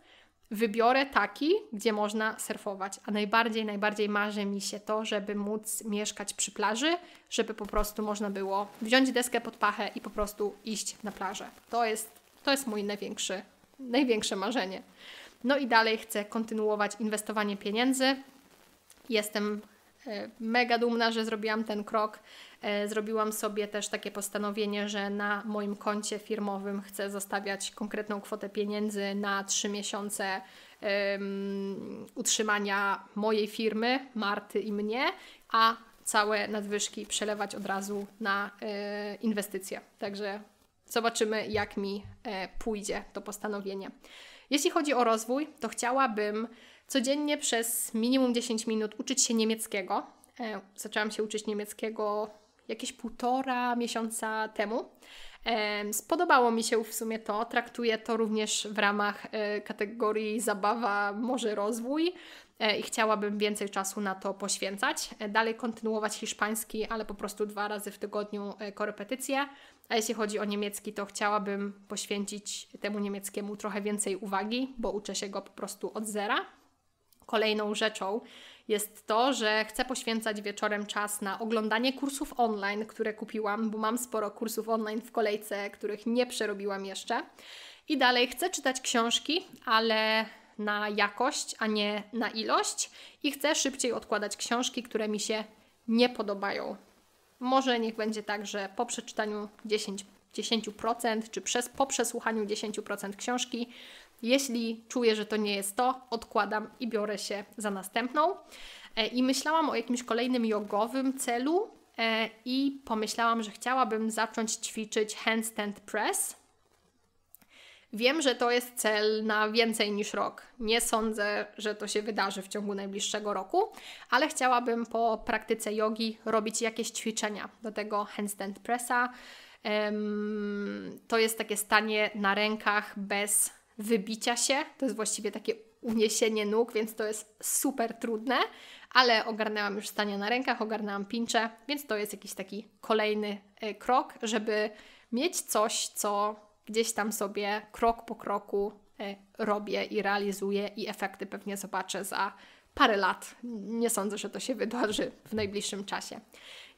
wybiorę taki, gdzie można surfować. A najbardziej, najbardziej marzy mi się to, żeby móc mieszkać przy plaży, żeby po prostu można było wziąć deskę pod pachę i po prostu iść na plażę. To jest, to jest mój największy, największe marzenie. No i dalej chcę kontynuować inwestowanie pieniędzy, Jestem e, mega dumna, że zrobiłam ten krok. E, zrobiłam sobie też takie postanowienie, że na moim koncie firmowym chcę zostawiać konkretną kwotę pieniędzy na 3 miesiące um, utrzymania mojej firmy, Marty i mnie, a całe nadwyżki przelewać od razu na e, inwestycje. Także zobaczymy, jak mi e, pójdzie to postanowienie. Jeśli chodzi o rozwój, to chciałabym codziennie przez minimum 10 minut uczyć się niemieckiego. E, zaczęłam się uczyć niemieckiego jakieś półtora miesiąca temu. E, spodobało mi się w sumie to, traktuję to również w ramach e, kategorii zabawa, może rozwój i chciałabym więcej czasu na to poświęcać. Dalej kontynuować hiszpański, ale po prostu dwa razy w tygodniu korepetycje. A jeśli chodzi o niemiecki, to chciałabym poświęcić temu niemieckiemu trochę więcej uwagi, bo uczę się go po prostu od zera. Kolejną rzeczą jest to, że chcę poświęcać wieczorem czas na oglądanie kursów online, które kupiłam, bo mam sporo kursów online w kolejce, których nie przerobiłam jeszcze. I dalej chcę czytać książki, ale na jakość, a nie na ilość, i chcę szybciej odkładać książki, które mi się nie podobają. Może niech będzie tak, że po przeczytaniu 10, 10% czy przez, po przesłuchaniu 10% książki jeśli czuję, że to nie jest to, odkładam i biorę się za następną. E, I myślałam o jakimś kolejnym jogowym celu e, i pomyślałam, że chciałabym zacząć ćwiczyć handstand press. Wiem, że to jest cel na więcej niż rok. Nie sądzę, że to się wydarzy w ciągu najbliższego roku, ale chciałabym po praktyce jogi robić jakieś ćwiczenia do tego handstand pressa. To jest takie stanie na rękach bez wybicia się, to jest właściwie takie uniesienie nóg, więc to jest super trudne, ale ogarnęłam już stania na rękach, ogarnęłam pincze, więc to jest jakiś taki kolejny y, krok, żeby mieć coś, co gdzieś tam sobie krok po kroku y, robię i realizuję i efekty pewnie zobaczę za parę lat. Nie sądzę, że to się wydarzy w najbliższym czasie.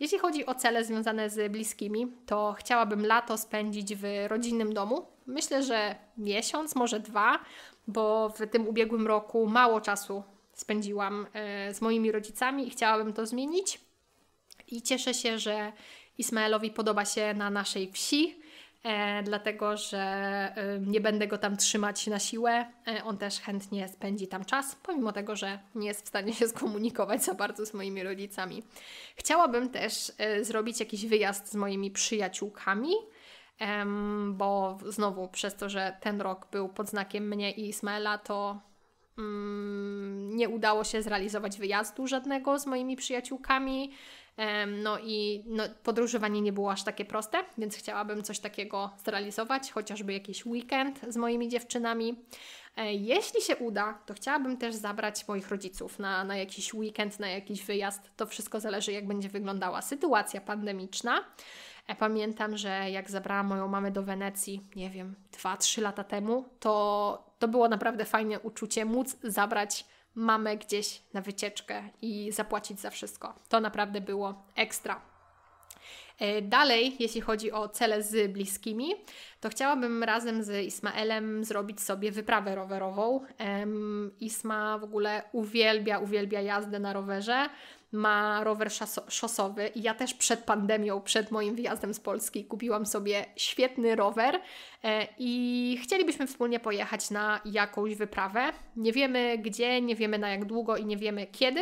Jeśli chodzi o cele związane z bliskimi, to chciałabym lato spędzić w rodzinnym domu. Myślę, że miesiąc, może dwa, bo w tym ubiegłym roku mało czasu spędziłam e, z moimi rodzicami i chciałabym to zmienić. I cieszę się, że Ismaelowi podoba się na naszej wsi E, dlatego że e, nie będę go tam trzymać na siłę. E, on też chętnie spędzi tam czas, pomimo tego, że nie jest w stanie się skomunikować za bardzo z moimi rodzicami. Chciałabym też zrobić jakiś wyjazd z moimi przyjaciółkami bo znowu przez to, że ten rok był pod znakiem mnie i Ismaela, to mm, nie udało się zrealizować wyjazdu żadnego z moimi przyjaciółkami. No i no, podróżowanie nie było aż takie proste, więc chciałabym coś takiego zrealizować, chociażby jakiś weekend z moimi dziewczynami. E, jeśli się uda, to chciałabym też zabrać moich rodziców na, na jakiś weekend, na jakiś wyjazd. To wszystko zależy, jak będzie wyglądała sytuacja pandemiczna. E, pamiętam, że jak zabrałam moją mamę do Wenecji, nie wiem, 2-3 lata temu, to, to było naprawdę fajne uczucie móc zabrać mamy gdzieś na wycieczkę i zapłacić za wszystko. To naprawdę było ekstra. E, dalej, jeśli chodzi o cele z bliskimi, to chciałabym razem z Ismaelem zrobić sobie wyprawę rowerową. Isma w ogóle uwielbia, uwielbia jazdę na rowerze ma rower szosowy i ja też przed pandemią, przed moim wyjazdem z Polski kupiłam sobie świetny rower e, i chcielibyśmy wspólnie pojechać na jakąś wyprawę. Nie wiemy gdzie, nie wiemy na jak długo i nie wiemy kiedy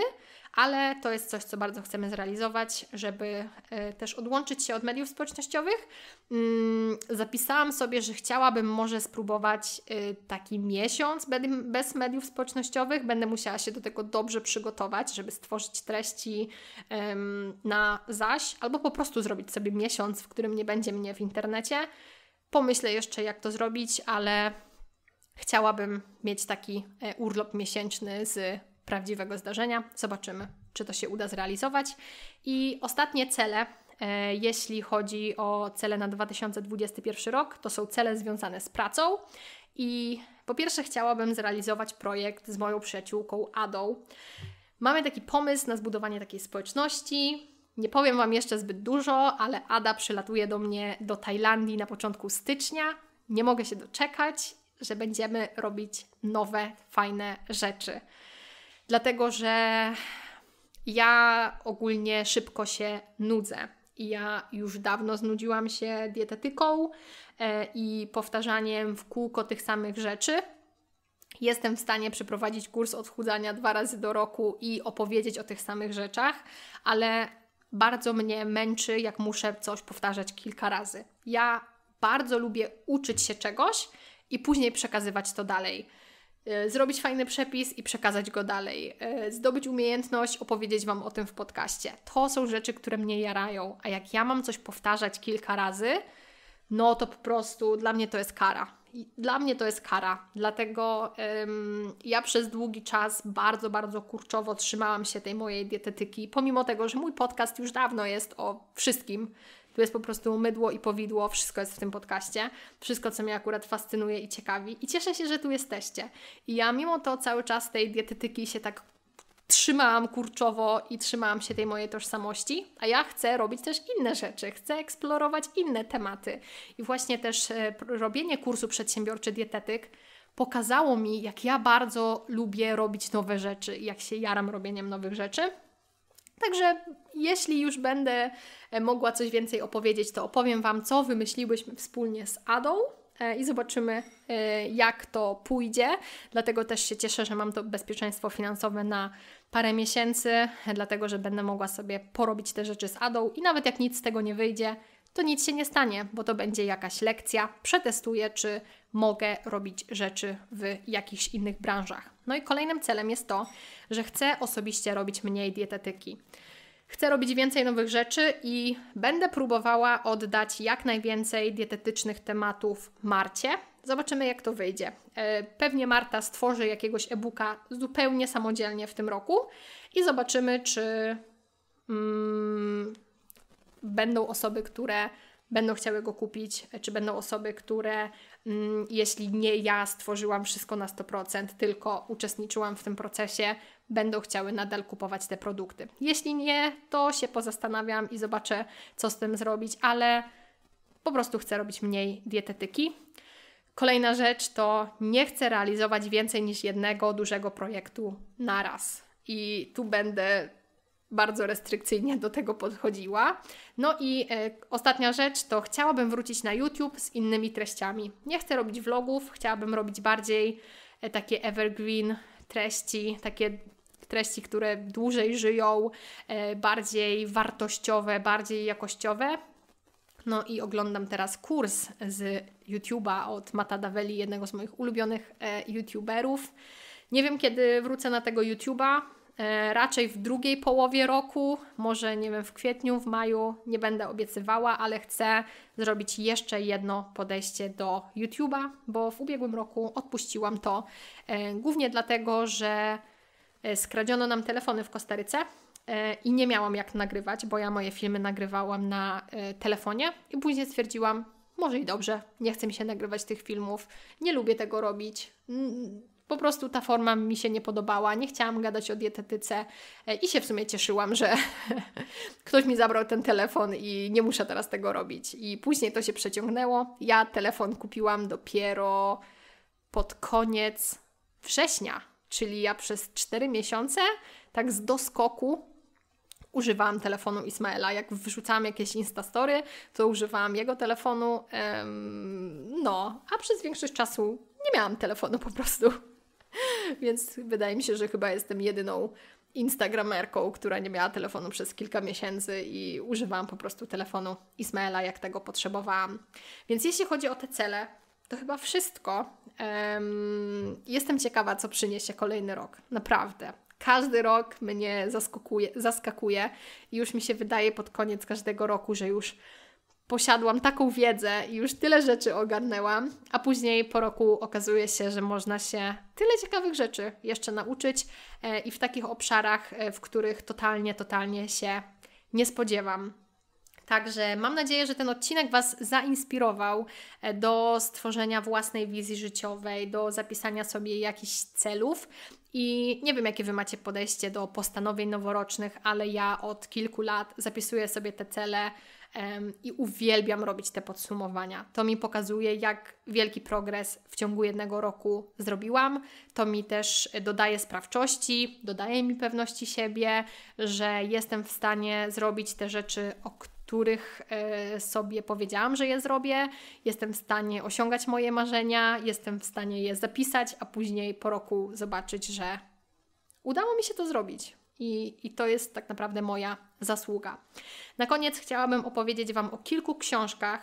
ale to jest coś, co bardzo chcemy zrealizować, żeby e, też odłączyć się od mediów społecznościowych. Mm, zapisałam sobie, że chciałabym może spróbować e, taki miesiąc bez mediów społecznościowych. Będę musiała się do tego dobrze przygotować, żeby stworzyć treści na zaś, albo po prostu zrobić sobie miesiąc, w którym nie będzie mnie w internecie. Pomyślę jeszcze, jak to zrobić, ale chciałabym mieć taki e, urlop miesięczny z prawdziwego zdarzenia. Zobaczymy, czy to się uda zrealizować. I ostatnie cele, e, jeśli chodzi o cele na 2021 rok, to są cele związane z pracą. I po pierwsze, chciałabym zrealizować projekt z moją przyjaciółką Adą. Mamy taki pomysł na zbudowanie takiej społeczności. Nie powiem Wam jeszcze zbyt dużo, ale Ada przylatuje do mnie do Tajlandii na początku stycznia. Nie mogę się doczekać, że będziemy robić nowe, fajne rzeczy dlatego że ja ogólnie szybko się nudzę. Ja już dawno znudziłam się dietetyką e, i powtarzaniem w kółko tych samych rzeczy. Jestem w stanie przeprowadzić kurs odchudzania dwa razy do roku i opowiedzieć o tych samych rzeczach, ale bardzo mnie męczy, jak muszę coś powtarzać kilka razy. Ja bardzo lubię uczyć się czegoś i później przekazywać to dalej. E, zrobić fajny przepis i przekazać go dalej, e, zdobyć umiejętność, opowiedzieć Wam o tym w podcaście. To są rzeczy, które mnie jarają, a jak ja mam coś powtarzać kilka razy, no to po prostu dla mnie to jest kara. dla mnie to jest kara, dlatego ym, ja przez długi czas bardzo, bardzo kurczowo trzymałam się tej mojej dietetyki, pomimo tego, że mój podcast już dawno jest o wszystkim, tu jest po prostu mydło i powidło, wszystko jest w tym podcaście, wszystko, co mnie akurat fascynuje i ciekawi. I cieszę się, że tu jesteście. I ja mimo to cały czas tej dietetyki się tak trzymałam kurczowo i trzymałam się tej mojej tożsamości, a ja chcę robić też inne rzeczy, chcę eksplorować inne tematy. I właśnie też e, robienie kursu przedsiębiorczy dietetyk pokazało mi, jak ja bardzo lubię robić nowe rzeczy, jak się jaram robieniem nowych rzeczy Także jeśli już będę e, mogła coś więcej opowiedzieć, to opowiem Wam, co wymyśliłyśmy wspólnie z Adą e, i zobaczymy, e, jak to pójdzie. Dlatego też się cieszę, że mam to bezpieczeństwo finansowe na parę miesięcy, dlatego że będę mogła sobie porobić te rzeczy z Adą i nawet jak nic z tego nie wyjdzie, to nic się nie stanie, bo to będzie jakaś lekcja. Przetestuję, czy mogę robić rzeczy w jakichś innych branżach. No i kolejnym celem jest to, że chcę osobiście robić mniej dietetyki. Chcę robić więcej nowych rzeczy i będę próbowała oddać jak najwięcej dietetycznych tematów Marcie. Zobaczymy, jak to wyjdzie. E, pewnie Marta stworzy jakiegoś e-booka zupełnie samodzielnie w tym roku i zobaczymy, czy mm, będą osoby, które będą chciały go kupić, czy będą osoby, które mm, jeśli nie ja stworzyłam wszystko na 100%, tylko uczestniczyłam w tym procesie, będą chciały nadal kupować te produkty. Jeśli nie, to się pozastanawiam i zobaczę, co z tym zrobić, ale po prostu chcę robić mniej dietetyki. Kolejna rzecz to nie chcę realizować więcej niż jednego dużego projektu na raz. I tu będę bardzo restrykcyjnie do tego podchodziła. No i e, ostatnia rzecz to chciałabym wrócić na YouTube z innymi treściami. Nie chcę robić vlogów, chciałabym robić bardziej e, takie evergreen treści, takie treści, które dłużej żyją, e, bardziej wartościowe, bardziej jakościowe. No i oglądam teraz kurs z YouTube'a od Mata Daveli, jednego z moich ulubionych e, YouTuberów. Nie wiem, kiedy wrócę na tego YouTube'a E, raczej w drugiej połowie roku, może nie wiem, w kwietniu, w maju, nie będę obiecywała, ale chcę zrobić jeszcze jedno podejście do YouTube'a, bo w ubiegłym roku odpuściłam to e, głównie dlatego, że e, skradziono nam telefony w Kostaryce i nie miałam jak nagrywać, bo ja moje filmy nagrywałam na telefonie i później stwierdziłam, może i dobrze, nie chcę mi się nagrywać tych filmów, nie lubię tego robić po prostu ta forma mi się nie podobała, nie chciałam gadać o dietetyce e, i się w sumie cieszyłam, że ktoś mi zabrał ten telefon i nie muszę teraz tego robić. I później to się przeciągnęło. Ja telefon kupiłam dopiero pod koniec września, czyli ja przez 4 miesiące tak z doskoku używałam telefonu Ismaela. Jak wrzucałam jakieś instastory, to używałam jego telefonu. no, a przez większość czasu nie miałam telefonu po prostu. Więc wydaje mi się, że chyba jestem jedyną instagramerką, która nie miała telefonu przez kilka miesięcy i używałam po prostu telefonu Ismaela, jak tego potrzebowałam. Więc jeśli chodzi o te cele, to chyba wszystko. Um, jestem ciekawa, co przyniesie kolejny rok. Naprawdę. Każdy rok mnie zaskakuje, zaskakuje i już mi się wydaje pod koniec każdego roku, że już posiadłam taką wiedzę i już tyle rzeczy ogarnęłam, a później po roku okazuje się, że można się tyle ciekawych rzeczy jeszcze nauczyć e, i w takich obszarach, e, w których totalnie, totalnie się nie spodziewam. Także mam nadzieję, że ten odcinek Was zainspirował e, do stworzenia własnej wizji życiowej, do zapisania sobie jakichś celów. I nie wiem, jakie Wy macie podejście do postanowień noworocznych, ale ja od kilku lat zapisuję sobie te cele i uwielbiam robić te podsumowania. To mi pokazuje, jak wielki progres w ciągu jednego roku zrobiłam. To mi też dodaje sprawczości, dodaje mi pewności siebie, że jestem w stanie zrobić te rzeczy, o których e, sobie powiedziałam, że je zrobię. Jestem w stanie osiągać moje marzenia, jestem w stanie je zapisać, a później po roku zobaczyć, że udało mi się to zrobić. I, i to jest tak naprawdę moja zasługa. Na koniec chciałabym opowiedzieć Wam o kilku książkach,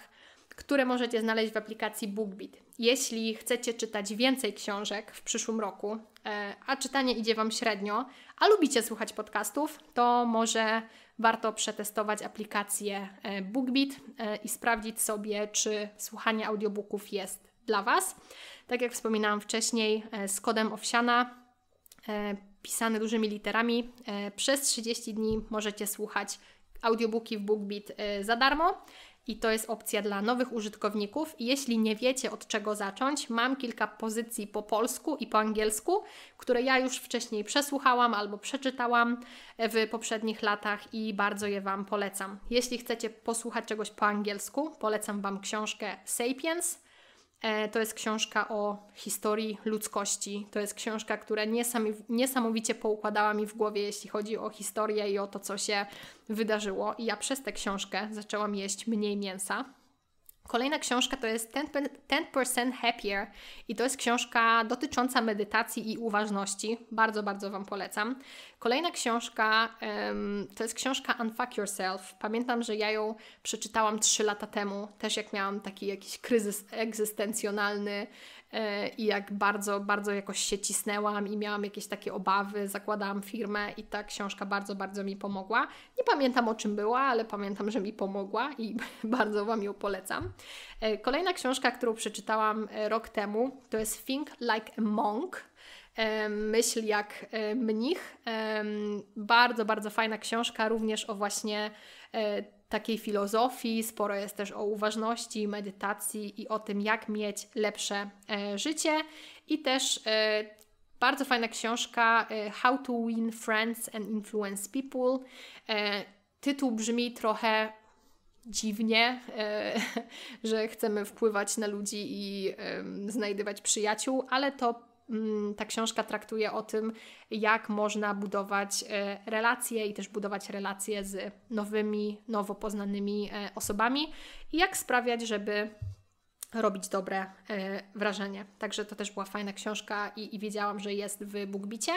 które możecie znaleźć w aplikacji BookBeat. Jeśli chcecie czytać więcej książek w przyszłym roku, e, a czytanie idzie Wam średnio, a lubicie słuchać podcastów, to może warto przetestować aplikację e, BookBeat e, i sprawdzić sobie, czy słuchanie audiobooków jest dla Was. Tak jak wspominałam wcześniej, z kodem Owsiana E, pisane dużymi literami. E, przez 30 dni możecie słuchać audiobooki w BookBeat e, za darmo. I to jest opcja dla nowych użytkowników. Jeśli nie wiecie od czego zacząć, mam kilka pozycji po polsku i po angielsku, które ja już wcześniej przesłuchałam albo przeczytałam w poprzednich latach i bardzo je Wam polecam. Jeśli chcecie posłuchać czegoś po angielsku, polecam Wam książkę Sapiens E, to jest książka o historii ludzkości. To jest książka, która niesamowicie poukładała mi w głowie, jeśli chodzi o historię i o to, co się wydarzyło. I ja przez tę książkę zaczęłam jeść mniej mięsa, Kolejna książka to jest 10%, Percent Happier i to jest książka dotycząca medytacji i uważności. Bardzo, bardzo Wam polecam. Kolejna książka um, to jest książka Unfuck Yourself. Pamiętam, że ja ją przeczytałam 3 lata temu, też jak miałam taki jakiś kryzys egzystencjonalny, E, i jak bardzo, bardzo jakoś się cisnęłam i miałam jakieś takie obawy, zakładałam firmę i ta książka bardzo, bardzo mi pomogła. Nie pamiętam o czym była, ale pamiętam, że mi pomogła i bardzo Wam ją polecam. E, kolejna książka, którą przeczytałam e, rok temu, to jest Think Like a Monk myśl jak mnich. Bardzo, bardzo fajna książka, również o właśnie takiej filozofii, sporo jest też o uważności, medytacji i o tym, jak mieć lepsze e, życie. I też e, bardzo fajna książka e, How to Win Friends and Influence People. Tytuł brzmi trochę dziwnie, że chcemy wpływać na ludzi i znajdywać przyjaciół, ale to Mm, ta książka traktuje o tym, jak można budować e, relacje i też budować relacje z nowymi, nowo poznanymi e, osobami i jak sprawiać, żeby robić dobre e, wrażenie. Także to też była fajna książka i, i wiedziałam, że jest w Bugbicie.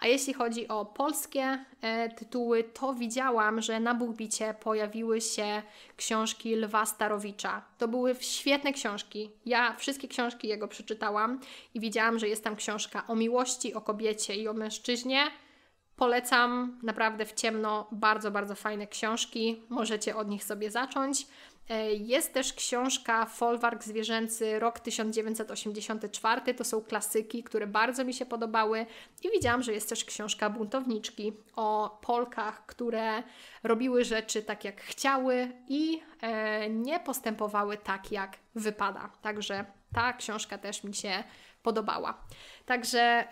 A jeśli chodzi o polskie e, tytuły, to widziałam, że na Bugbicie pojawiły się książki Lwa Starowicza. To były świetne książki. Ja wszystkie książki jego przeczytałam i widziałam, że jest tam książka o miłości, o kobiecie i o mężczyźnie. Polecam naprawdę w ciemno bardzo, bardzo fajne książki. Możecie od nich sobie zacząć. E, jest też książka Folwark Zwierzęcy rok 1984. To są klasyki, które bardzo mi się podobały. I widziałam, że jest też książka Buntowniczki o Polkach, które robiły rzeczy tak jak chciały i e, nie postępowały tak jak wypada. Także ta książka też mi się podobała. Także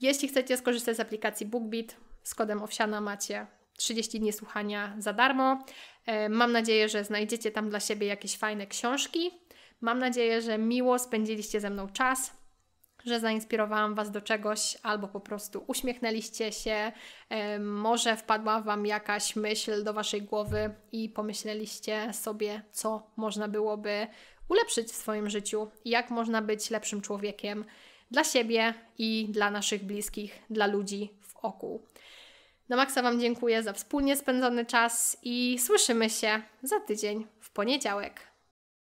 jeśli chcecie skorzystać z aplikacji BookBeat, z kodem Owsiana macie 30 dni słuchania za darmo. E, mam nadzieję, że znajdziecie tam dla siebie jakieś fajne książki. Mam nadzieję, że miło spędziliście ze mną czas, że zainspirowałam Was do czegoś albo po prostu uśmiechnęliście się. E, może wpadła Wam jakaś myśl do Waszej głowy i pomyśleliście sobie, co można byłoby ulepszyć w swoim życiu, jak można być lepszym człowiekiem dla siebie i dla naszych bliskich, dla ludzi wokół. Na maksa Wam dziękuję za wspólnie spędzony czas i słyszymy się za tydzień w poniedziałek.